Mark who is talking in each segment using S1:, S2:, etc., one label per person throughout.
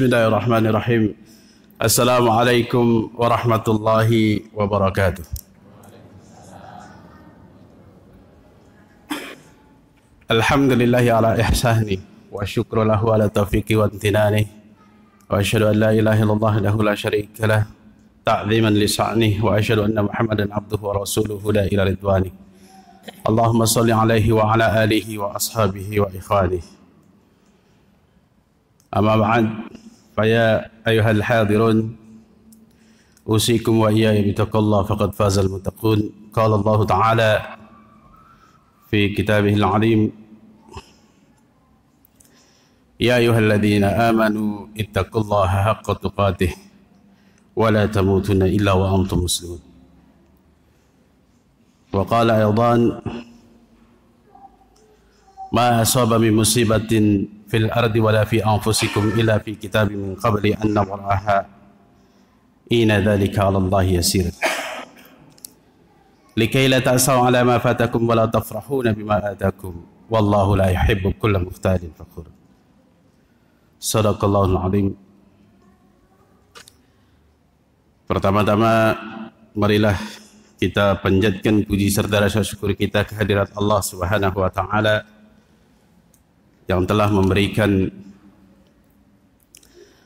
S1: بسم الله الرحمن الرحيم السلام عليكم ورحمة الله وبركاته الحمد لله على إحسانه وشكر له على توفيقه وامتنانه وأشهد أن لا إله إلا الله له لا شريك له تعظيما لسعنه وأشهد أن محمدا عبده ورسوله لا إلى رضوانه اللهم صل عليه وعلى آله وأصحابه وإخوانه أما بعد فيا أيها الحاضرون أوصيكم وإياي بتقوى الله فقد فاز المتقون قال الله تعالى في كتابه العليم يا أيها الذين آمنوا اتقوا الله حق تقاته ولا تموتن إلا وأنتم مسلمون وقال أيضا ما أصاب من مصيبة Pertama-tama marilah kita panjatkan puji serta rasa syukur kita kehadirat Allah Subhanahu wa taala yang telah memberikan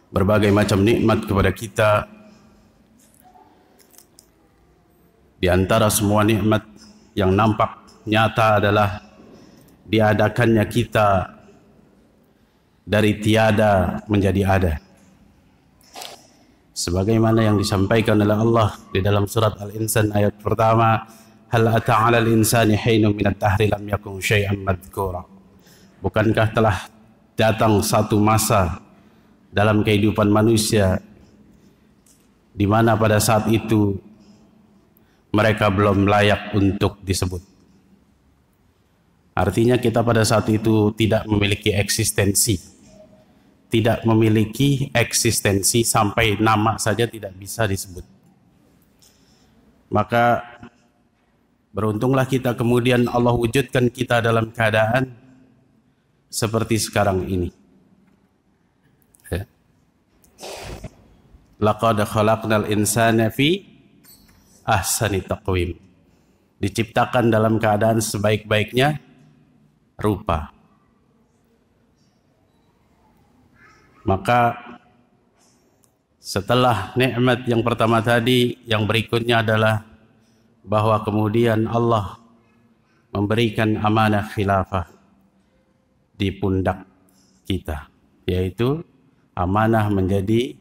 S1: berbagai macam nikmat kepada kita. Di antara semua nikmat yang nampak nyata adalah diadakannya kita dari tiada menjadi ada. Sebagaimana yang disampaikan oleh Allah di dalam surat Al-Insan ayat pertama, "Hal ata'ala al-insani min at-tahri lam yakun syai'an madhkura." Bukankah telah datang satu masa dalam kehidupan manusia di mana pada saat itu mereka belum layak untuk disebut. Artinya kita pada saat itu tidak memiliki eksistensi. Tidak memiliki eksistensi sampai nama saja tidak bisa disebut. Maka beruntunglah kita kemudian Allah wujudkan kita dalam keadaan seperti sekarang ini. Ya. Laqad khalaqnal insana fi ahsani taqwim. Diciptakan dalam keadaan sebaik-baiknya rupa. Maka setelah nikmat yang pertama tadi, yang berikutnya adalah bahwa kemudian Allah memberikan amanah khilafah di pundak kita, yaitu amanah menjadi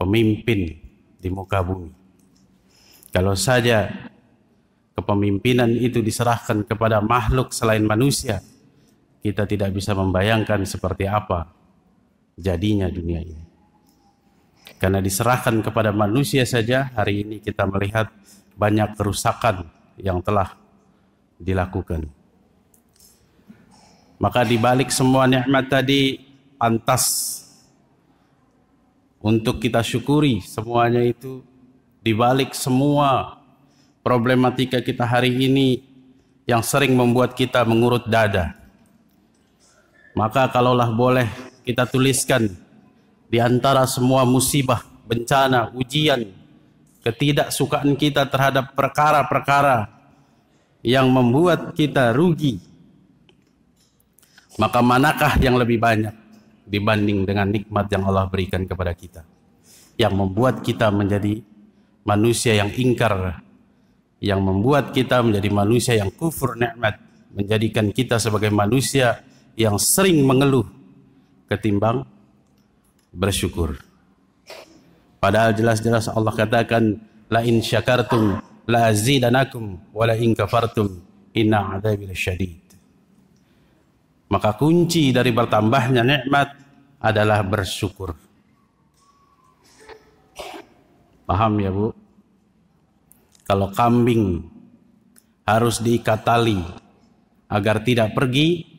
S1: pemimpin di muka bumi. Kalau saja kepemimpinan itu diserahkan kepada makhluk selain manusia, kita tidak bisa membayangkan seperti apa jadinya dunia ini. Karena diserahkan kepada manusia saja, hari ini kita melihat banyak kerusakan yang telah dilakukan. Maka dibalik semua nikmat tadi pantas untuk kita syukuri semuanya itu dibalik semua problematika kita hari ini yang sering membuat kita mengurut dada. Maka kalaulah boleh kita tuliskan di antara semua musibah, bencana, ujian, ketidaksukaan kita terhadap perkara-perkara yang membuat kita rugi maka manakah yang lebih banyak dibanding dengan nikmat yang Allah berikan kepada kita? Yang membuat kita menjadi manusia yang ingkar, yang membuat kita menjadi manusia yang kufur nikmat, menjadikan kita sebagai manusia yang sering mengeluh ketimbang bersyukur. Padahal jelas-jelas Allah katakan la in syakartum la azidanakum wa la in kafartum inna adzabil syadid. Maka kunci dari bertambahnya nikmat adalah bersyukur. Paham ya Bu? Kalau kambing harus diikat tali agar tidak pergi,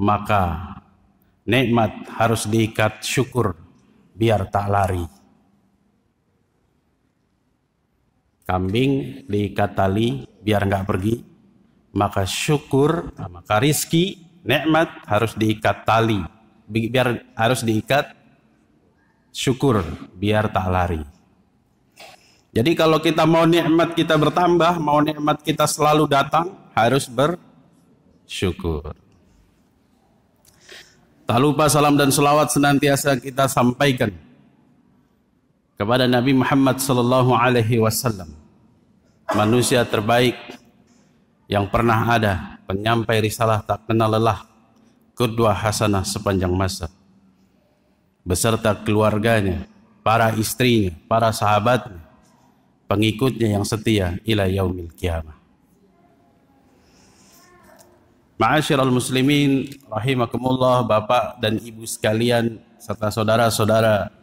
S1: maka nikmat harus diikat syukur biar tak lari. Kambing diikat tali biar nggak pergi, maka syukur, maka rizki nikmat harus diikat tali, biar harus diikat syukur biar tak lari. Jadi kalau kita mau nikmat kita bertambah, mau nikmat kita selalu datang, harus bersyukur. Tak lupa salam dan selawat senantiasa kita sampaikan kepada Nabi Muhammad sallallahu alaihi wasallam. Manusia terbaik yang pernah ada penyampai risalah tak kenal lelah kedua hasanah sepanjang masa beserta keluarganya para istrinya para sahabatnya pengikutnya yang setia ila yaumil kiamah Ma'asyiral muslimin rahimakumullah Bapak dan Ibu sekalian serta saudara-saudara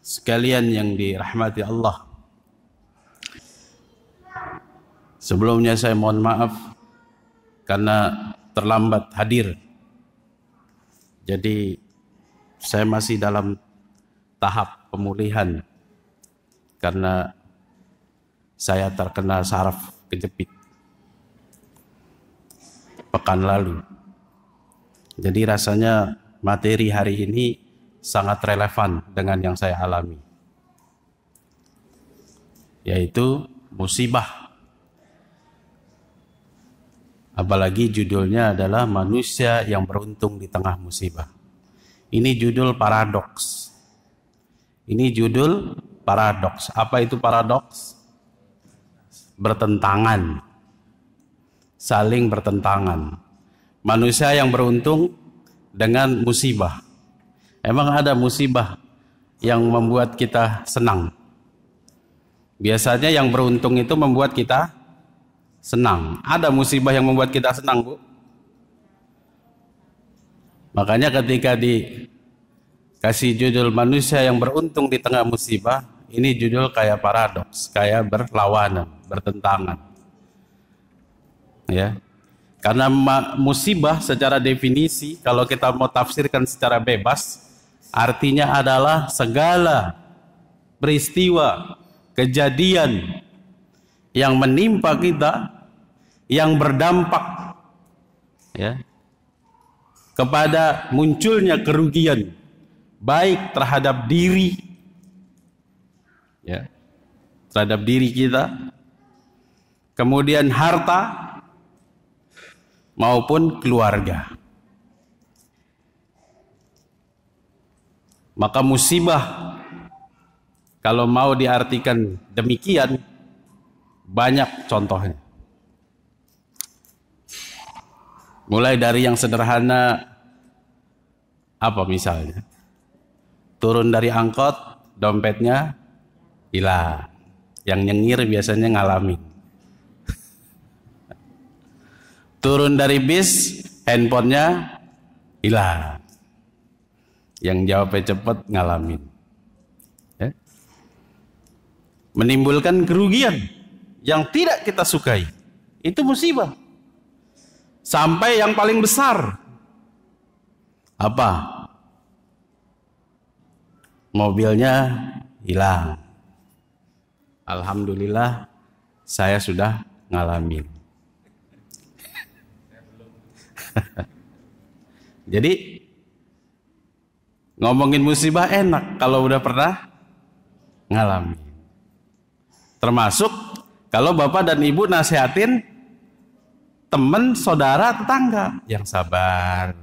S1: sekalian yang dirahmati Allah Sebelumnya saya mohon maaf karena terlambat hadir. Jadi saya masih dalam tahap pemulihan karena saya terkena saraf kejepit pekan lalu. Jadi rasanya materi hari ini sangat relevan dengan yang saya alami. Yaitu musibah Apalagi judulnya adalah manusia yang beruntung di tengah musibah. Ini judul paradoks. Ini judul paradoks. Apa itu paradoks? Bertentangan. Saling bertentangan. Manusia yang beruntung dengan musibah. Emang ada musibah yang membuat kita senang? Biasanya yang beruntung itu membuat kita senang. Ada musibah yang membuat kita senang, Bu. Makanya ketika dikasih judul manusia yang beruntung di tengah musibah, ini judul kayak paradoks, kayak berlawanan, bertentangan. Ya. Karena musibah secara definisi kalau kita mau tafsirkan secara bebas artinya adalah segala peristiwa, kejadian yang menimpa kita yang berdampak ya kepada munculnya kerugian baik terhadap diri ya terhadap diri kita kemudian harta maupun keluarga maka musibah kalau mau diartikan demikian banyak contohnya Mulai dari yang sederhana apa misalnya? Turun dari angkot, dompetnya hilang. Yang nyengir biasanya ngalamin. Turun dari bis, handphonenya hilang. Yang jawabnya cepat ngalamin. Ya. Menimbulkan kerugian yang tidak kita sukai. Itu musibah sampai yang paling besar. Apa? Mobilnya hilang. Alhamdulillah saya sudah ngalamin. Jadi ngomongin musibah enak kalau udah pernah ngalamin. Termasuk kalau bapak dan ibu nasihatin teman, saudara, tetangga yang sabar.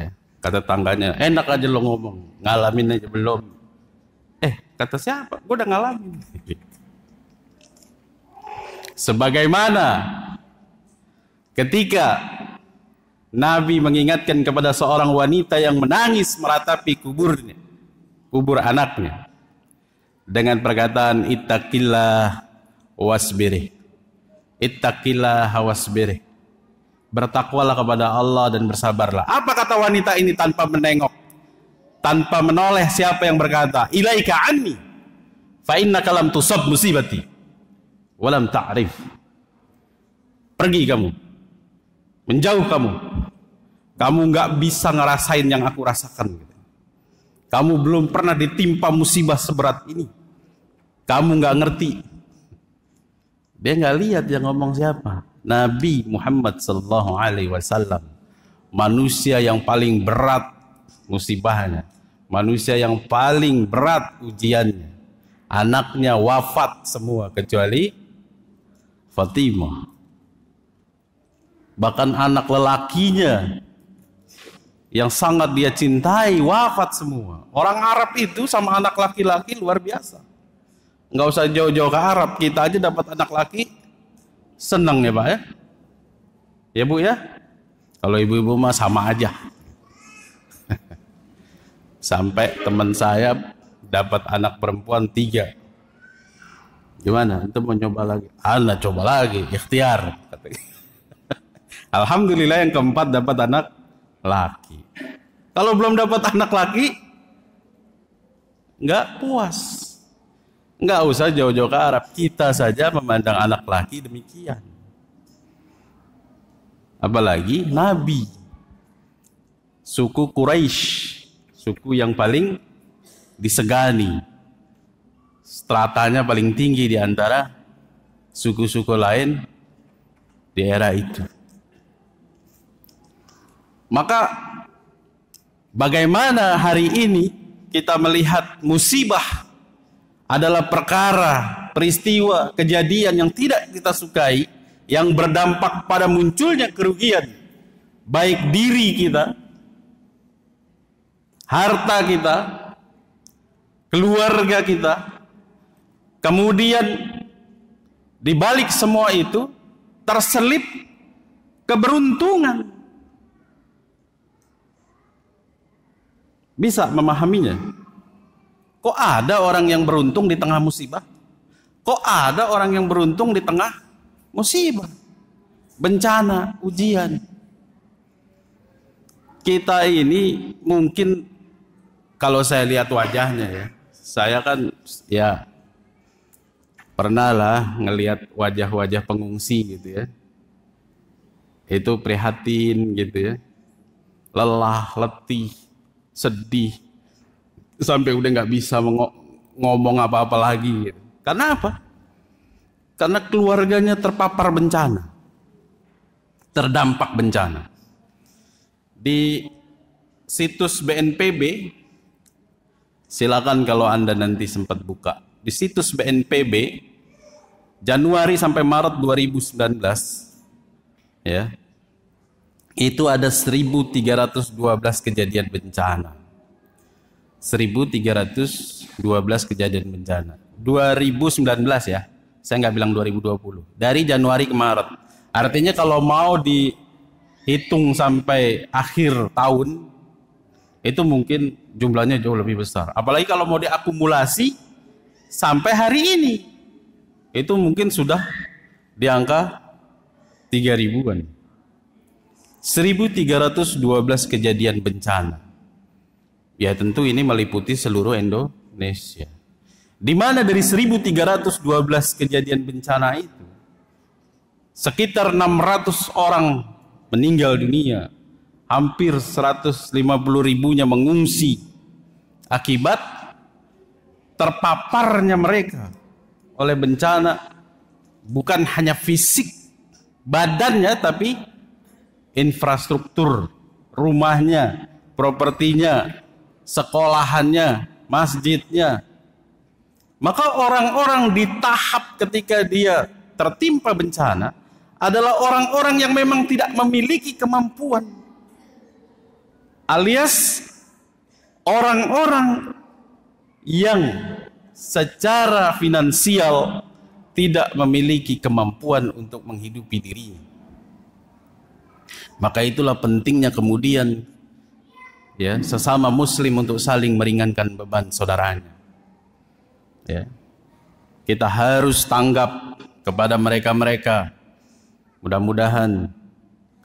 S1: Eh, kata tangganya, enak aja lo ngomong, ngalamin aja belum. Eh, kata siapa? Gue udah ngalamin. Sebagaimana ketika Nabi mengingatkan kepada seorang wanita yang menangis meratapi kuburnya, kubur anaknya, dengan perkataan itakillah wasbirih Ittaqillah hawasbirih. Bertakwalah kepada Allah dan bersabarlah. Apa kata wanita ini tanpa menengok? Tanpa menoleh siapa yang berkata, Ilaika anni. Fa inna kalam tusab musibati. Walam ta'rif. Pergi kamu. Menjauh kamu. Kamu nggak bisa ngerasain yang aku rasakan. Kamu belum pernah ditimpa musibah seberat ini. Kamu nggak ngerti dia nggak lihat yang ngomong siapa. Nabi Muhammad Sallallahu Alaihi Wasallam. Manusia yang paling berat musibahnya. Manusia yang paling berat ujiannya. Anaknya wafat semua kecuali Fatimah. Bahkan anak lelakinya yang sangat dia cintai wafat semua. Orang Arab itu sama anak laki-laki luar biasa nggak usah jauh-jauh ke Arab kita aja dapat anak laki seneng ya pak ya ya bu ya kalau ibu-ibu mah sama aja sampai teman saya dapat anak perempuan tiga gimana itu mau nyoba lagi ana coba lagi ikhtiar Alhamdulillah yang keempat dapat anak laki kalau belum dapat anak laki nggak puas Nggak usah jauh-jauh ke Arab. Kita saja memandang anak laki demikian. Apalagi Nabi. Suku Quraisy, suku yang paling disegani. Stratanya paling tinggi di antara suku-suku lain di era itu. Maka bagaimana hari ini kita melihat musibah adalah perkara, peristiwa, kejadian yang tidak kita sukai yang berdampak pada munculnya kerugian baik diri kita, harta kita, keluarga kita. Kemudian di balik semua itu terselip keberuntungan. Bisa memahaminya? Kok ada orang yang beruntung di tengah musibah? Kok ada orang yang beruntung di tengah musibah? Bencana, ujian. Kita ini mungkin kalau saya lihat wajahnya ya, saya kan ya pernah lah ngelihat wajah-wajah pengungsi gitu ya. Itu prihatin gitu ya. Lelah, letih, sedih, sampai udah nggak bisa ngomong apa-apa lagi. Karena apa? Karena keluarganya terpapar bencana, terdampak bencana. Di situs BNPB, silakan kalau anda nanti sempat buka. Di situs BNPB, Januari sampai Maret 2019, ya, itu ada 1.312 kejadian bencana. 1312 kejadian bencana. 2019 ya. Saya nggak bilang 2020. Dari Januari ke Maret. Artinya kalau mau dihitung sampai akhir tahun itu mungkin jumlahnya jauh lebih besar. Apalagi kalau mau diakumulasi sampai hari ini itu mungkin sudah di angka 3000-an. 1312 kejadian bencana. Ya tentu ini meliputi seluruh Indonesia. Di mana dari 1312 kejadian bencana itu sekitar 600 orang meninggal dunia, hampir 150 ribunya mengungsi akibat terpaparnya mereka oleh bencana bukan hanya fisik badannya tapi infrastruktur rumahnya, propertinya, sekolahannya, masjidnya. Maka orang-orang di tahap ketika dia tertimpa bencana adalah orang-orang yang memang tidak memiliki kemampuan. Alias orang-orang yang secara finansial tidak memiliki kemampuan untuk menghidupi dirinya. Maka itulah pentingnya kemudian ya sesama muslim untuk saling meringankan beban saudaranya ya kita harus tanggap kepada mereka-mereka mudah-mudahan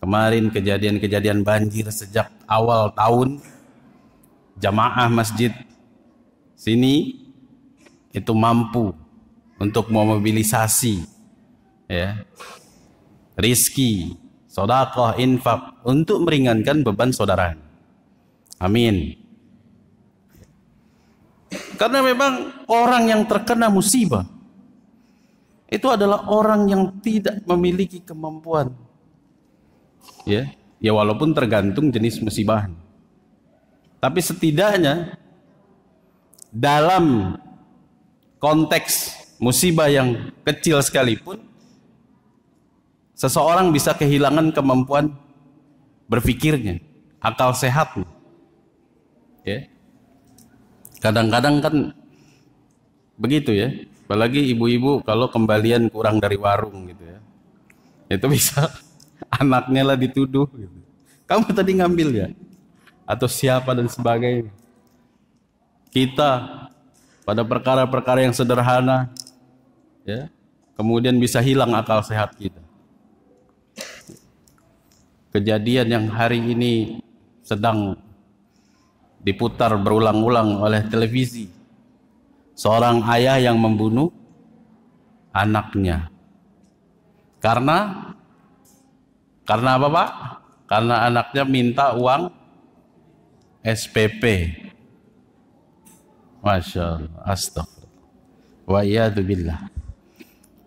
S1: kemarin kejadian-kejadian banjir sejak awal tahun jamaah masjid sini itu mampu untuk memobilisasi ya rizki sodakoh infak untuk meringankan beban saudaranya Amin. Karena memang orang yang terkena musibah itu adalah orang yang tidak memiliki kemampuan. Ya, ya walaupun tergantung jenis musibah. Tapi setidaknya dalam konteks musibah yang kecil sekalipun seseorang bisa kehilangan kemampuan berpikirnya, akal sehatnya ya kadang-kadang kan begitu ya apalagi ibu-ibu kalau kembalian kurang dari warung gitu ya itu bisa anaknya lah dituduh gitu. kamu tadi ngambil ya atau siapa dan sebagainya kita pada perkara-perkara yang sederhana ya kemudian bisa hilang akal sehat kita kejadian yang hari ini sedang diputar berulang-ulang oleh televisi. Seorang ayah yang membunuh anaknya. Karena karena apa, Pak? Karena anaknya minta uang SPP. Masya Allah, astagfirullah.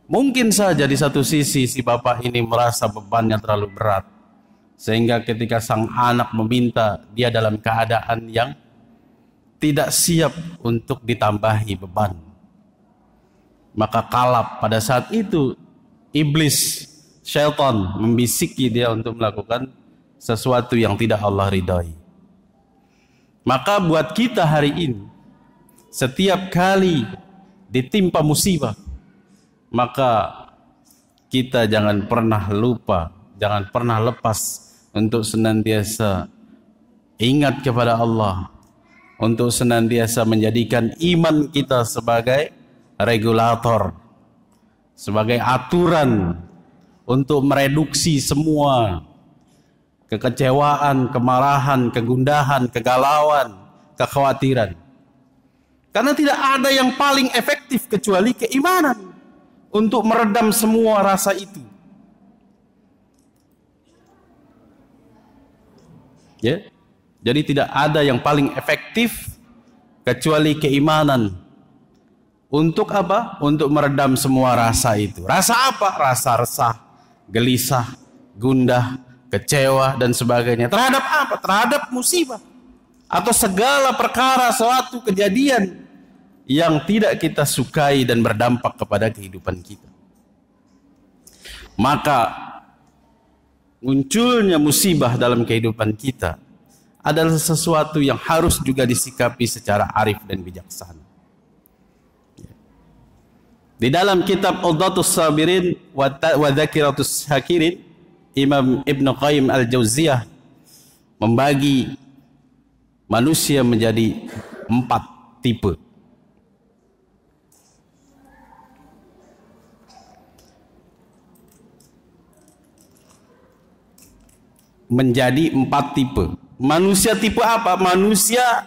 S1: Mungkin saja di satu sisi si bapak ini merasa bebannya terlalu berat. Sehingga ketika sang anak meminta, dia dalam keadaan yang tidak siap untuk ditambahi beban. Maka kalap pada saat itu iblis, Shelton membisiki dia untuk melakukan sesuatu yang tidak Allah ridhai. Maka buat kita hari ini, setiap kali ditimpa musibah, maka kita jangan pernah lupa, jangan pernah lepas untuk senantiasa ingat kepada Allah untuk senantiasa menjadikan iman kita sebagai regulator sebagai aturan untuk mereduksi semua kekecewaan, kemarahan, kegundahan, kegalauan, kekhawatiran. Karena tidak ada yang paling efektif kecuali keimanan untuk meredam semua rasa itu. Ya. Jadi tidak ada yang paling efektif kecuali keimanan. Untuk apa? Untuk meredam semua rasa itu. Rasa apa? Rasa resah, gelisah, gundah, kecewa dan sebagainya. Terhadap apa? Terhadap musibah atau segala perkara suatu kejadian yang tidak kita sukai dan berdampak kepada kehidupan kita. Maka munculnya musibah dalam kehidupan kita adalah sesuatu yang harus juga disikapi secara arif dan bijaksana. Di dalam kitab Udatus Sabirin wa Dzakiratus Hakirin, Imam Ibn Qayyim Al-Jauziyah membagi manusia menjadi empat tipe. menjadi empat tipe. Manusia tipe apa? Manusia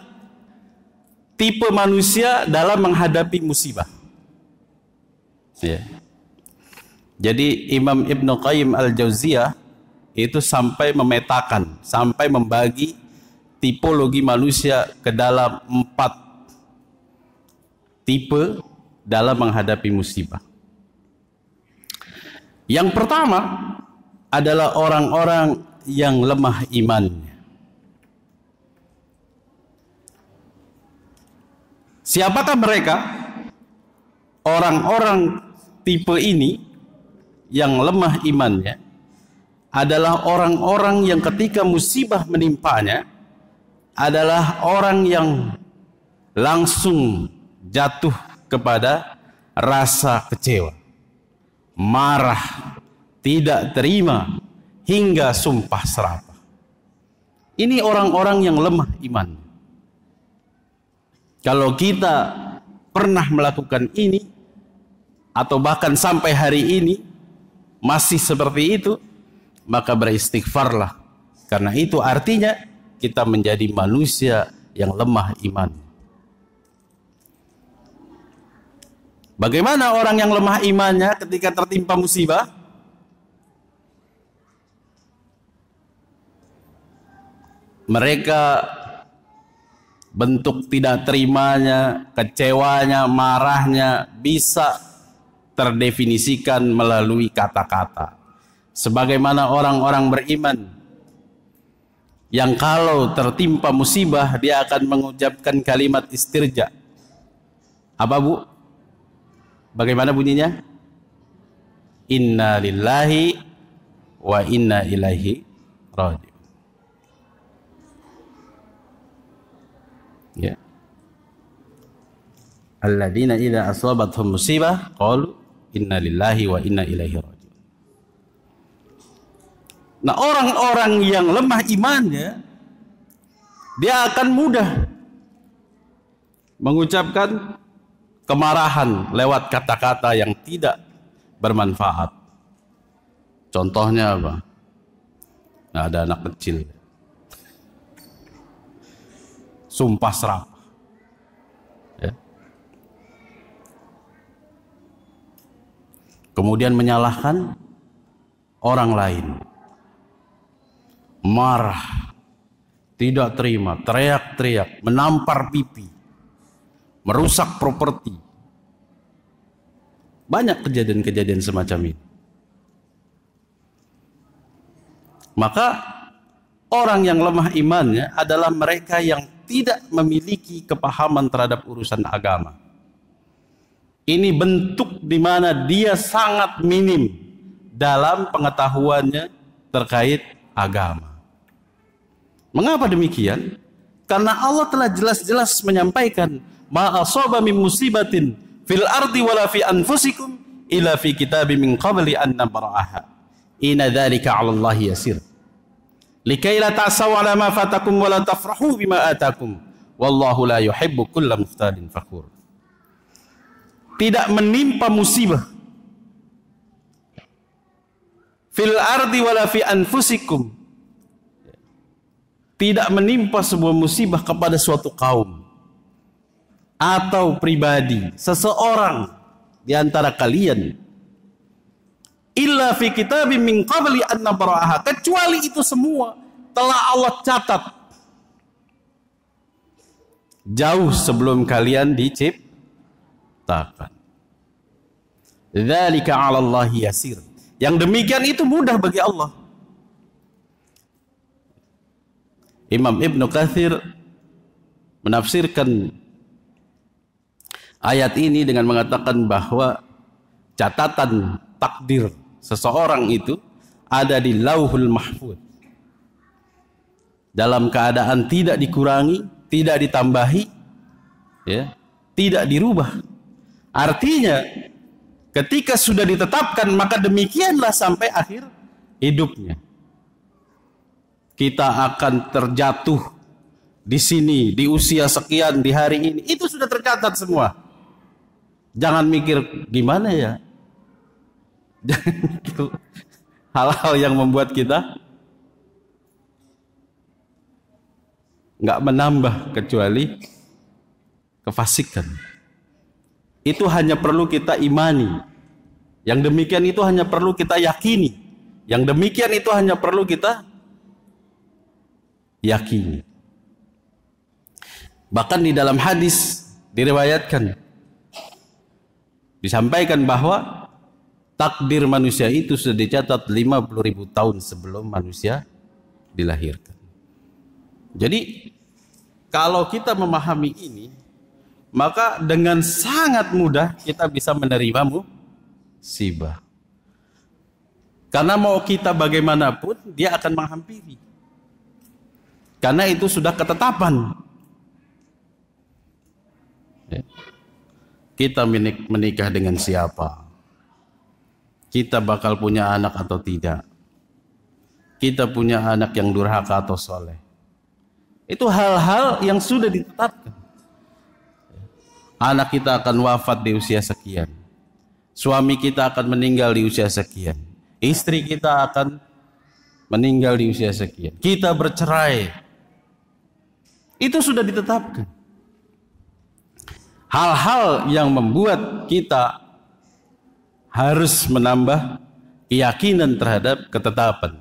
S1: tipe manusia dalam menghadapi musibah. Ya. Jadi Imam Ibn Qayyim al-Jauziyah itu sampai memetakan, sampai membagi tipologi manusia ke dalam empat tipe dalam menghadapi musibah. Yang pertama adalah orang-orang yang lemah imannya. Siapakah mereka? Orang-orang tipe ini yang lemah imannya adalah orang-orang yang ketika musibah menimpanya adalah orang yang langsung jatuh kepada rasa kecewa, marah, tidak terima hingga sumpah serapah. Ini orang-orang yang lemah iman. Kalau kita pernah melakukan ini atau bahkan sampai hari ini masih seperti itu, maka beristighfarlah. Karena itu artinya kita menjadi manusia yang lemah iman. Bagaimana orang yang lemah imannya ketika tertimpa musibah? mereka bentuk tidak terimanya, kecewanya, marahnya bisa terdefinisikan melalui kata-kata. Sebagaimana orang-orang beriman yang kalau tertimpa musibah dia akan mengucapkan kalimat istirja. Apa Bu? Bagaimana bunyinya? Inna lillahi wa inna ilaihi rajiun. Ya. Alladzina idza asabatuhum musibah qalu inna lillahi wa inna ilaihi raji'un. Nah, orang-orang yang lemah imannya dia akan mudah mengucapkan kemarahan lewat kata-kata yang tidak bermanfaat. Contohnya apa? Nah, ada anak kecil sumpah serap. Ya. Kemudian menyalahkan orang lain. Marah, tidak terima, teriak-teriak, menampar pipi, merusak properti. Banyak kejadian-kejadian semacam ini. Maka orang yang lemah imannya adalah mereka yang tidak memiliki kepahaman terhadap urusan agama. Ini bentuk di mana dia sangat minim dalam pengetahuannya terkait agama. Mengapa demikian? Karena Allah telah jelas-jelas menyampaikan ma'asoba min musibatin fil ardi wala fi anfusikum ila fi kitabi min qabli an nabraha. Ina dzalika 'ala Allah yasir. Likaila ta'saw ala ma fatakum wa la tafrahu bima atakum. Wallahu la yuhibbu kulla muftalin fakhur Tidak menimpa musibah fil ardi wala fi anfusikum. Tidak menimpa sebuah musibah kepada suatu kaum atau pribadi seseorang di antara kalian illa fi kitabim min qabli an nabraha kecuali itu semua telah Allah catat jauh sebelum kalian diciptakan. Dzalika 'ala Allah yasir. Yang demikian itu mudah bagi Allah. Imam Ibnu Katsir menafsirkan ayat ini dengan mengatakan bahwa catatan takdir seseorang itu ada di lauhul mahfud dalam keadaan tidak dikurangi, tidak ditambahi, ya, tidak dirubah. Artinya ketika sudah ditetapkan maka demikianlah sampai akhir hidupnya. Kita akan terjatuh di sini di usia sekian di hari ini. Itu sudah tercatat semua. Jangan mikir gimana ya hal-hal yang membuat kita nggak menambah kecuali kefasikan. Itu hanya perlu kita imani. Yang demikian itu hanya perlu kita yakini. Yang demikian itu hanya perlu kita yakini. Bahkan di dalam hadis diriwayatkan disampaikan bahwa takdir manusia itu sudah dicatat 50 ribu tahun sebelum manusia dilahirkan. Jadi kalau kita memahami ini, maka dengan sangat mudah kita bisa menerimamu sibah. Karena mau kita bagaimanapun, dia akan menghampiri. Karena itu sudah ketetapan. Ya. Kita menikah dengan siapa? kita bakal punya anak atau tidak. Kita punya anak yang durhaka atau soleh. Itu hal-hal yang sudah ditetapkan. Anak kita akan wafat di usia sekian. Suami kita akan meninggal di usia sekian. Istri kita akan meninggal di usia sekian. Kita bercerai. Itu sudah ditetapkan. Hal-hal yang membuat kita harus menambah keyakinan terhadap ketetapan.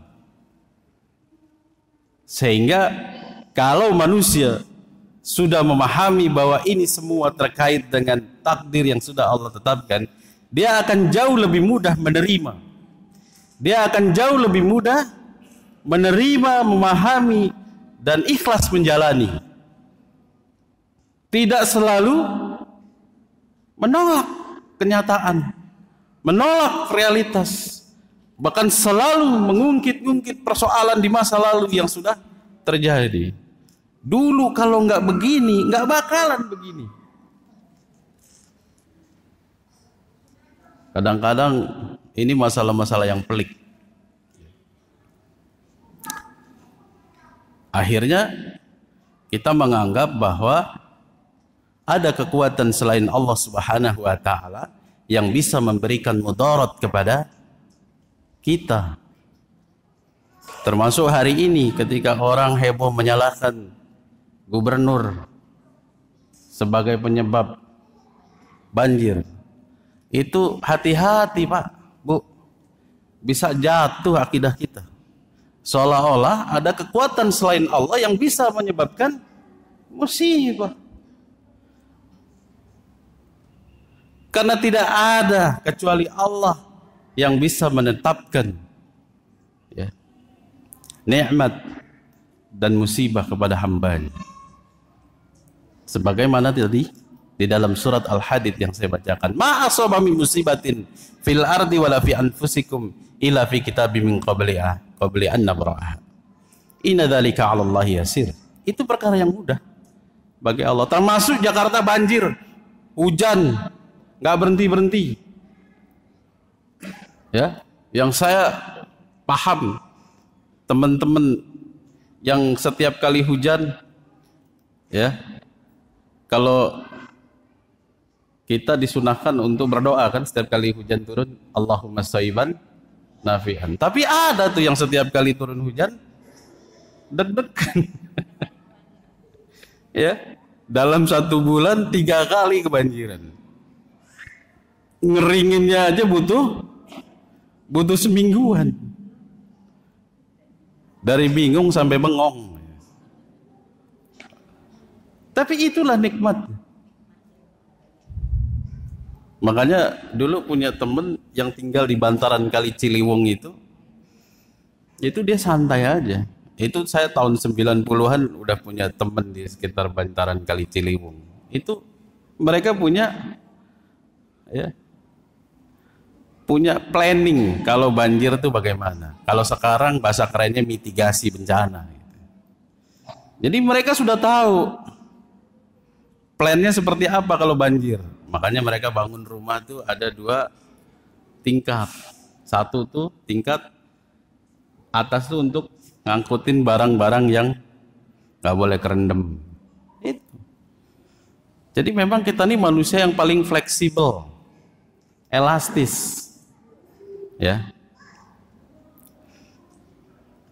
S1: Sehingga kalau manusia sudah memahami bahwa ini semua terkait dengan takdir yang sudah Allah tetapkan, dia akan jauh lebih mudah menerima. Dia akan jauh lebih mudah menerima, memahami dan ikhlas menjalani. Tidak selalu menolak kenyataan menolak realitas, bahkan selalu mengungkit-ungkit persoalan di masa lalu yang sudah terjadi. Dulu kalau nggak begini, nggak bakalan begini. Kadang-kadang ini masalah-masalah yang pelik. Akhirnya kita menganggap bahwa ada kekuatan selain Allah Subhanahu wa taala yang bisa memberikan mudarat kepada kita. Termasuk hari ini ketika orang heboh menyalahkan gubernur sebagai penyebab banjir. Itu hati-hati Pak, Bu. Bisa jatuh akidah kita. Seolah-olah ada kekuatan selain Allah yang bisa menyebabkan musibah. Karena tidak ada kecuali Allah yang bisa menetapkan ya, nikmat dan musibah kepada hambanya. Sebagaimana tadi di dalam surat Al-Hadid yang saya bacakan. Ma musibatin fil ardi wala fi anfusikum ila fi kitabim min qabli qabli an nabra'aha. Inna dzalika 'ala Allah yasir. Itu perkara yang mudah bagi Allah. Termasuk Jakarta banjir, hujan, nggak berhenti berhenti. Ya, yang saya paham teman-teman yang setiap kali hujan, ya, kalau kita disunahkan untuk berdoa kan setiap kali hujan turun Allahumma sayyiban nafi'an tapi ada tuh yang setiap kali turun hujan deg deg ya dalam satu bulan tiga kali kebanjiran ngeringinnya aja butuh butuh semingguan dari bingung sampai bengong tapi itulah nikmat makanya dulu punya temen yang tinggal di bantaran kali Ciliwung itu itu dia santai aja itu saya tahun 90-an udah punya temen di sekitar bantaran kali Ciliwung itu mereka punya ya punya planning kalau banjir itu bagaimana. Kalau sekarang bahasa kerennya mitigasi bencana. Gitu. Jadi mereka sudah tahu plannya seperti apa kalau banjir. Makanya mereka bangun rumah tuh ada dua tingkat. Satu tuh tingkat atas tuh untuk ngangkutin barang-barang yang nggak boleh kerendam. Itu. Jadi memang kita nih manusia yang paling fleksibel, elastis ya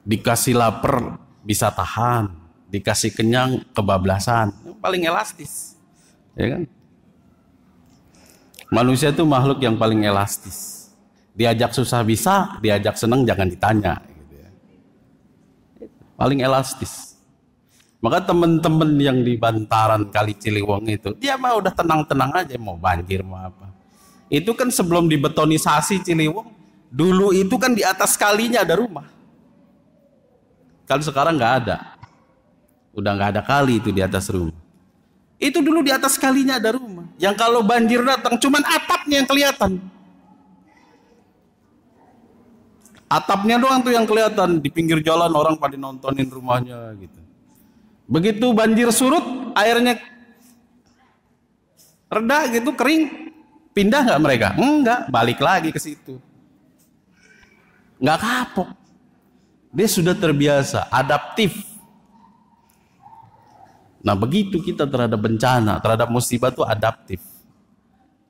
S1: dikasih lapar bisa tahan dikasih kenyang kebablasan paling elastis ya kan manusia itu makhluk yang paling elastis diajak susah bisa diajak seneng jangan ditanya gitu ya. paling elastis maka teman-teman yang di bantaran Kali Ciliwung itu, dia mah udah tenang-tenang aja mau banjir mau apa. Itu kan sebelum dibetonisasi Ciliwung Dulu itu kan di atas kalinya ada rumah. Kalau sekarang nggak ada. Udah nggak ada kali itu di atas rumah. Itu dulu di atas kalinya ada rumah. Yang kalau banjir datang cuman atapnya yang kelihatan. Atapnya doang tuh yang kelihatan di pinggir jalan orang pada nontonin rumahnya gitu. Begitu banjir surut, airnya rendah gitu kering, pindah nggak mereka? Enggak, balik lagi ke situ nggak kapok. Dia sudah terbiasa, adaptif. Nah begitu kita terhadap bencana, terhadap musibah itu adaptif.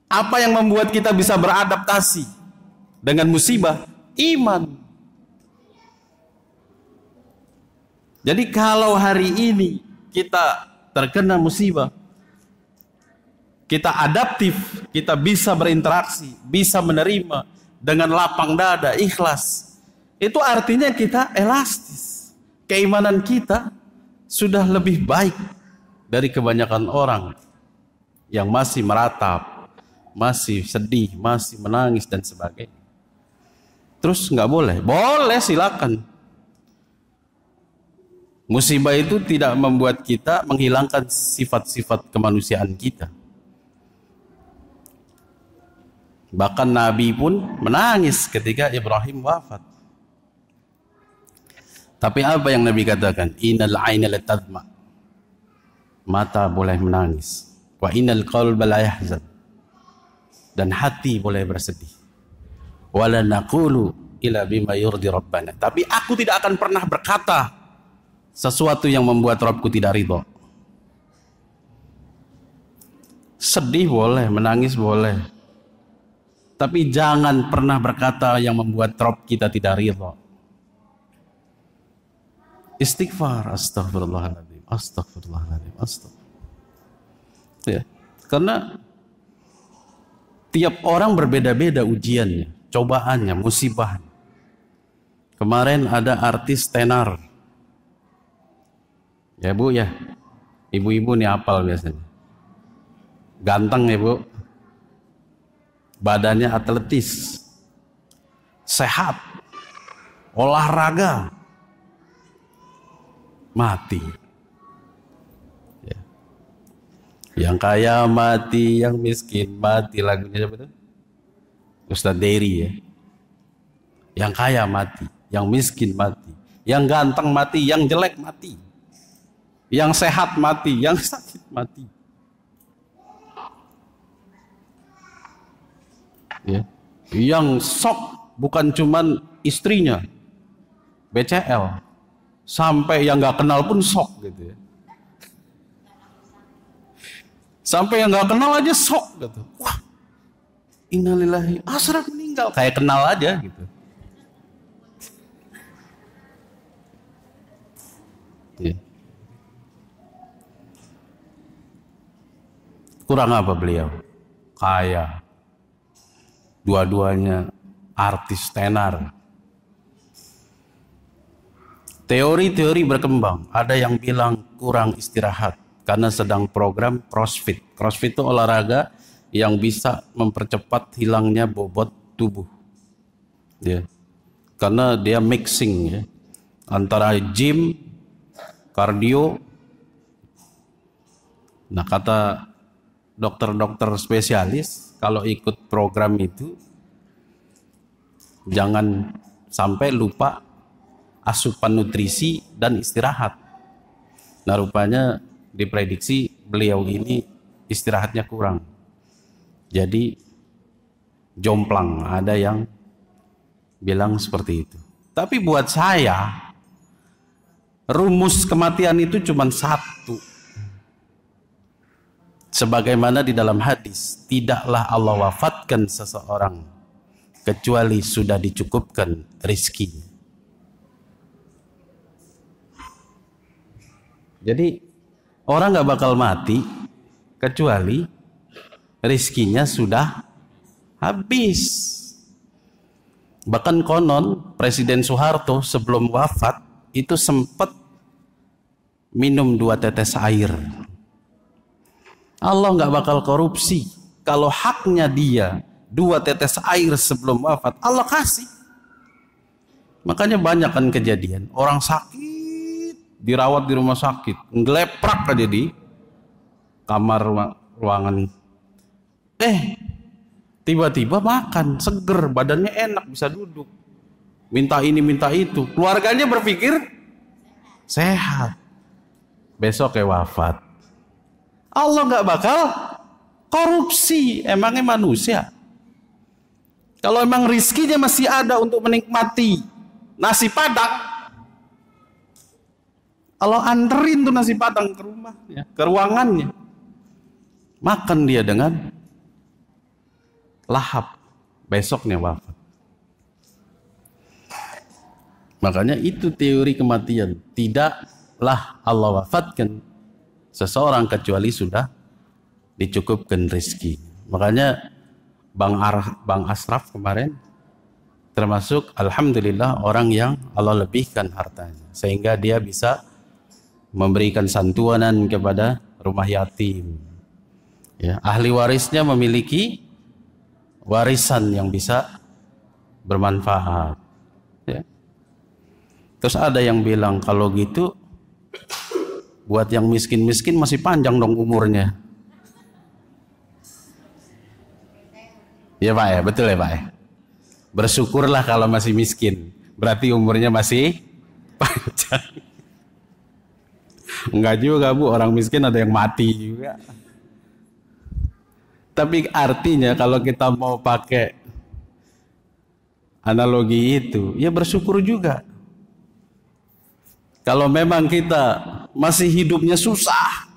S1: Apa yang membuat kita bisa beradaptasi dengan musibah? Iman. Jadi kalau hari ini kita terkena musibah, kita adaptif, kita bisa berinteraksi, bisa menerima, dengan lapang dada, ikhlas. Itu artinya kita elastis. Keimanan kita sudah lebih baik dari kebanyakan orang yang masih meratap, masih sedih, masih menangis dan sebagainya. Terus nggak boleh? Boleh silakan. Musibah itu tidak membuat kita menghilangkan sifat-sifat kemanusiaan kita. Bahkan Nabi pun menangis ketika Ibrahim wafat. Tapi apa yang Nabi katakan? Innal aina latadma. Mata boleh menangis. Wa innal qalba yahzan. Dan hati boleh bersedih. Wala naqulu ila bima yurdi rabbana. Tapi aku tidak akan pernah berkata sesuatu yang membuat Rabbku tidak ridho. Sedih boleh, menangis boleh, tapi jangan pernah berkata yang membuat trop kita tidak ridho. Istighfar, astagfirullahaladzim, astagfirullahaladzim, astaghfirullahaladzim. Ya. Karena tiap orang berbeda-beda ujiannya, cobaannya, musibahnya. Kemarin ada artis tenar. Ya bu ya, ibu-ibu nih apal biasanya. Ganteng ya bu, badannya atletis, sehat, olahraga, mati. Ya. Yang kaya mati, yang miskin mati. Lagunya siapa itu? Ustadz Dery ya. Yang kaya mati, yang miskin mati, yang ganteng mati, yang jelek mati, yang sehat mati, yang sakit mati. ya, yang sok bukan cuman istrinya BCL sampai yang nggak kenal pun sok gitu ya. sampai yang nggak kenal aja sok gitu wah innalillahi asrak meninggal kayak kenal aja gitu ya. kurang apa beliau kaya Dua-duanya artis tenar. Teori-teori berkembang. Ada yang bilang kurang istirahat karena sedang program CrossFit. CrossFit itu olahraga yang bisa mempercepat hilangnya bobot tubuh. Ya. Karena dia mixing ya antara gym, kardio. Nah, kata dokter-dokter spesialis kalau ikut program itu jangan sampai lupa asupan nutrisi dan istirahat. Nah rupanya diprediksi beliau ini istirahatnya kurang. Jadi jomplang ada yang bilang seperti itu. Tapi buat saya rumus kematian itu cuma satu sebagaimana di dalam hadis tidaklah Allah wafatkan seseorang kecuali sudah dicukupkan rizkinya jadi orang nggak bakal mati kecuali rizkinya sudah habis bahkan konon Presiden Soeharto sebelum wafat itu sempat minum dua tetes air Allah nggak bakal korupsi. Kalau haknya dia dua tetes air sebelum wafat, Allah kasih. Makanya banyak kan kejadian orang sakit dirawat di rumah sakit, ngeleprak aja di kamar ruangan. Eh, tiba-tiba makan seger, badannya enak bisa duduk. Minta ini minta itu, keluarganya berpikir sehat. Besok ya wafat. Allah nggak bakal korupsi. Emangnya manusia? Kalau emang rizkinya masih ada untuk menikmati nasi padang, Allah anterin tuh nasi padang ke rumahnya, ke ruangannya. Makan dia dengan lahap. Besoknya wafat. Makanya itu teori kematian. Tidaklah Allah wafatkan seseorang kecuali sudah dicukupkan rezeki. Makanya Bang Arah, Bang Asraf kemarin termasuk alhamdulillah orang yang Allah lebihkan hartanya sehingga dia bisa memberikan santunan kepada rumah yatim. Ya, ahli warisnya memiliki warisan yang bisa bermanfaat. Ya. Terus ada yang bilang kalau gitu Buat yang miskin-miskin masih panjang dong umurnya. Ya Pak ya, betul ya Pak ya. Bersyukurlah kalau masih miskin. Berarti umurnya masih panjang. Enggak juga Bu, orang miskin ada yang mati juga. Tapi artinya kalau kita mau pakai analogi itu, ya bersyukur juga. Kalau memang kita masih hidupnya susah,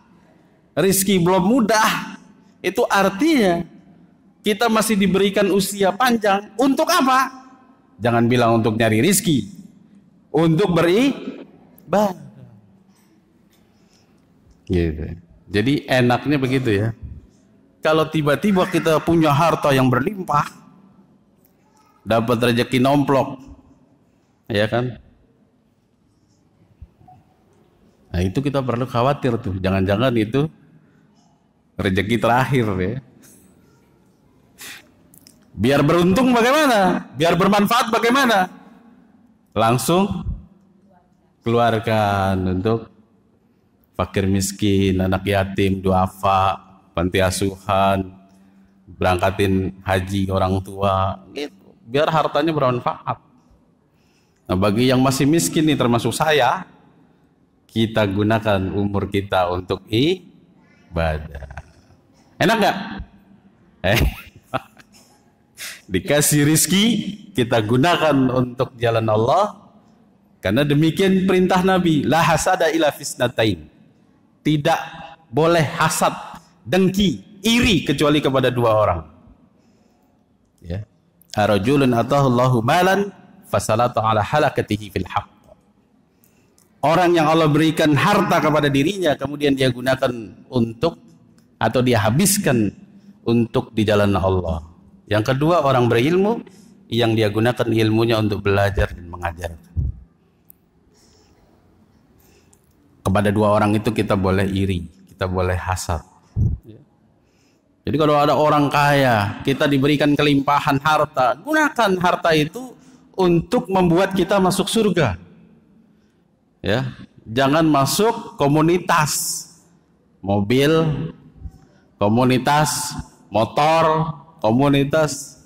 S1: rizki belum mudah, itu artinya kita masih diberikan usia panjang. Untuk apa? Jangan bilang untuk nyari rizki. Untuk beribadah. Gitu. Jadi enaknya begitu ya. Kalau tiba-tiba kita punya harta yang berlimpah, dapat rezeki nomplok, ya kan? Nah itu kita perlu khawatir tuh, jangan-jangan itu rezeki terakhir ya. Biar beruntung bagaimana? Biar bermanfaat bagaimana? Langsung keluarkan untuk fakir miskin, anak yatim, duafa, panti asuhan, berangkatin haji orang tua, gitu. Biar hartanya bermanfaat. Nah, bagi yang masih miskin nih termasuk saya, kita gunakan umur kita untuk ibadah. Enak nggak? Eh, dikasih rizki kita gunakan untuk jalan Allah. Karena demikian perintah Nabi, la hasada ila fisnatain. Tidak boleh hasad, dengki, iri kecuali kepada dua orang. Ya. Arajulun atahu Allahu malan fasalatu ala halakatihi fil haqq orang yang Allah berikan harta kepada dirinya kemudian dia gunakan untuk atau dia habiskan untuk di jalan Allah. Yang kedua orang berilmu yang dia gunakan ilmunya untuk belajar dan mengajar. Kepada dua orang itu kita boleh iri, kita boleh hasad. Jadi kalau ada orang kaya, kita diberikan kelimpahan harta, gunakan harta itu untuk membuat kita masuk surga ya jangan masuk komunitas mobil komunitas motor komunitas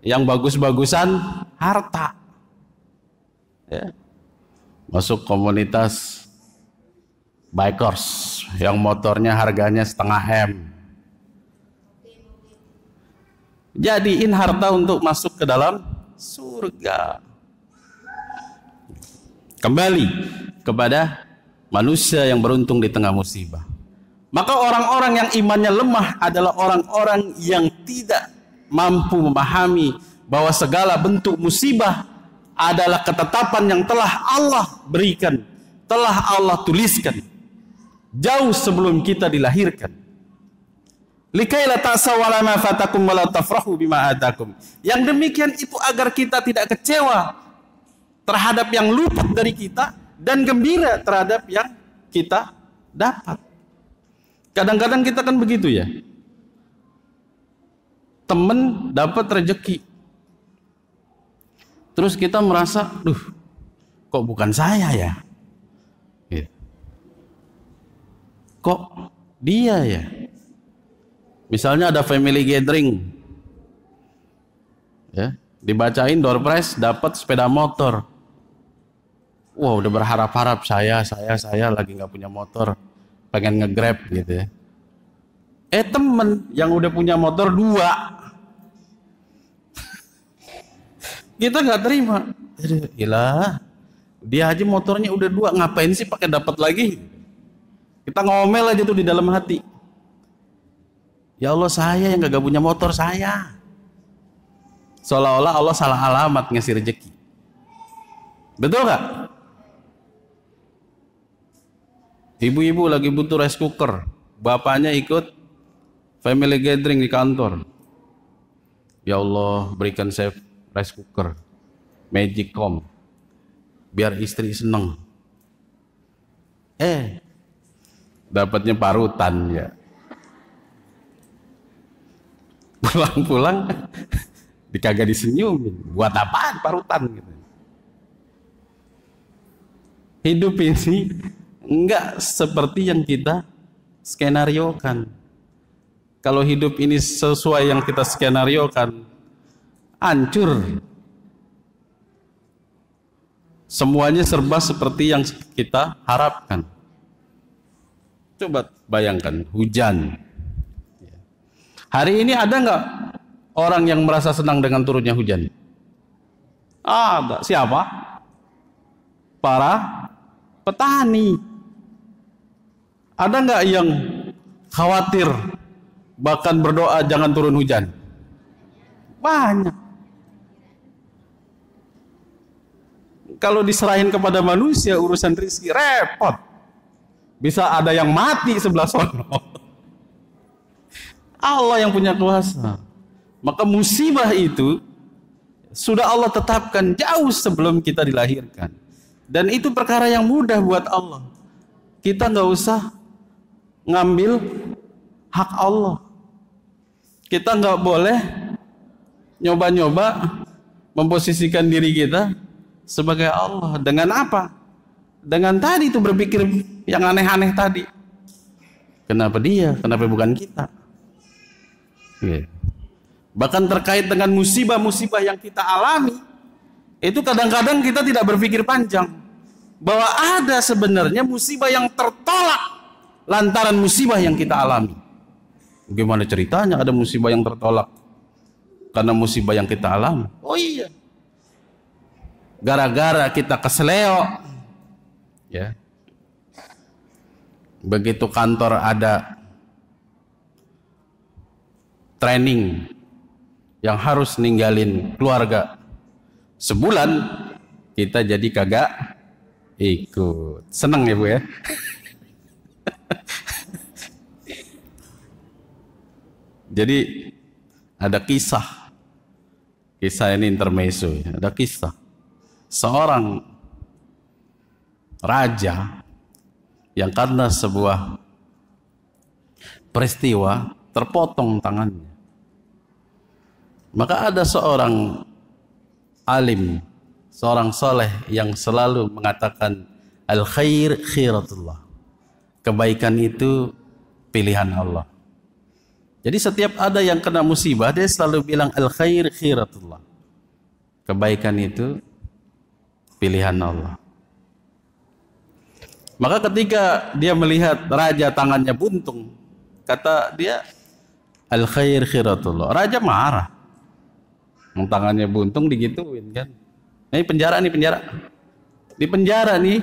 S1: yang bagus-bagusan harta ya masuk komunitas bikers yang motornya harganya setengah M jadiin harta untuk masuk ke dalam surga kembali kepada manusia yang beruntung di tengah musibah. Maka orang-orang yang imannya lemah adalah orang-orang yang tidak mampu memahami bahwa segala bentuk musibah adalah ketetapan yang telah Allah berikan, telah Allah tuliskan jauh sebelum kita dilahirkan. fatakum Yang demikian itu agar kita tidak kecewa terhadap yang luput dari kita dan gembira terhadap yang kita dapat. Kadang-kadang kita kan begitu ya. Temen dapat rezeki. Terus kita merasa, duh, kok bukan saya ya? Gitu. Kok dia ya? Misalnya ada family gathering, ya dibacain door prize dapat sepeda motor wah udah berharap-harap saya saya saya lagi nggak punya motor pengen ngegrab gitu ya eh temen yang udah punya motor dua kita nggak terima Aduh, dia aja motornya udah dua ngapain sih pakai dapat lagi kita ngomel aja tuh di dalam hati ya Allah saya yang gak punya motor saya seolah-olah Allah salah alamat ngasih rejeki. betul gak? Ibu-ibu lagi butuh rice cooker, bapaknya ikut family gathering di kantor. Ya Allah, berikan saya rice cooker, magic com, biar istri seneng. Eh, dapatnya parutan ya. Pulang-pulang dikagak disenyumin. Buat apaan parutan gitu. Hidup ini enggak seperti yang kita skenariokan. Kalau hidup ini sesuai yang kita skenariokan, hancur. Semuanya serba seperti yang kita harapkan. Coba bayangkan hujan. Hari ini ada nggak orang yang merasa senang dengan turunnya hujan? Ada. Siapa? Para petani ada nggak yang khawatir bahkan berdoa jangan turun hujan? Banyak. Kalau diserahin kepada manusia urusan rizki repot. Bisa ada yang mati sebelah sana. Allah yang punya kuasa. Maka musibah itu sudah Allah tetapkan jauh sebelum kita dilahirkan. Dan itu perkara yang mudah buat Allah. Kita nggak usah ngambil hak Allah. Kita nggak boleh nyoba-nyoba memposisikan diri kita sebagai Allah. Dengan apa? Dengan tadi itu berpikir yang aneh-aneh tadi. Kenapa dia? Kenapa bukan kita? Iya. Bahkan terkait dengan musibah-musibah yang kita alami, itu kadang-kadang kita tidak berpikir panjang bahwa ada sebenarnya musibah yang tertolak lantaran musibah yang kita alami. bagaimana ceritanya ada musibah yang tertolak karena musibah yang kita alami? Oh iya. Gara-gara kita kesleo, ya. Begitu kantor ada training yang harus ninggalin keluarga sebulan kita jadi kagak ikut seneng ya bu ya jadi ada kisah. Kisah ini intermezzo, ada kisah. Seorang raja yang karena sebuah peristiwa terpotong tangannya. Maka ada seorang alim, seorang soleh yang selalu mengatakan al khair khiratullah. Kebaikan itu pilihan Allah. Jadi setiap ada yang kena musibah, dia selalu bilang al khair khiratullah. Kebaikan itu pilihan Allah. Maka ketika dia melihat raja tangannya buntung, kata dia al khair khiratullah. Raja marah. Tangannya buntung digituin kan. Ini penjara nih penjara. Di penjara nih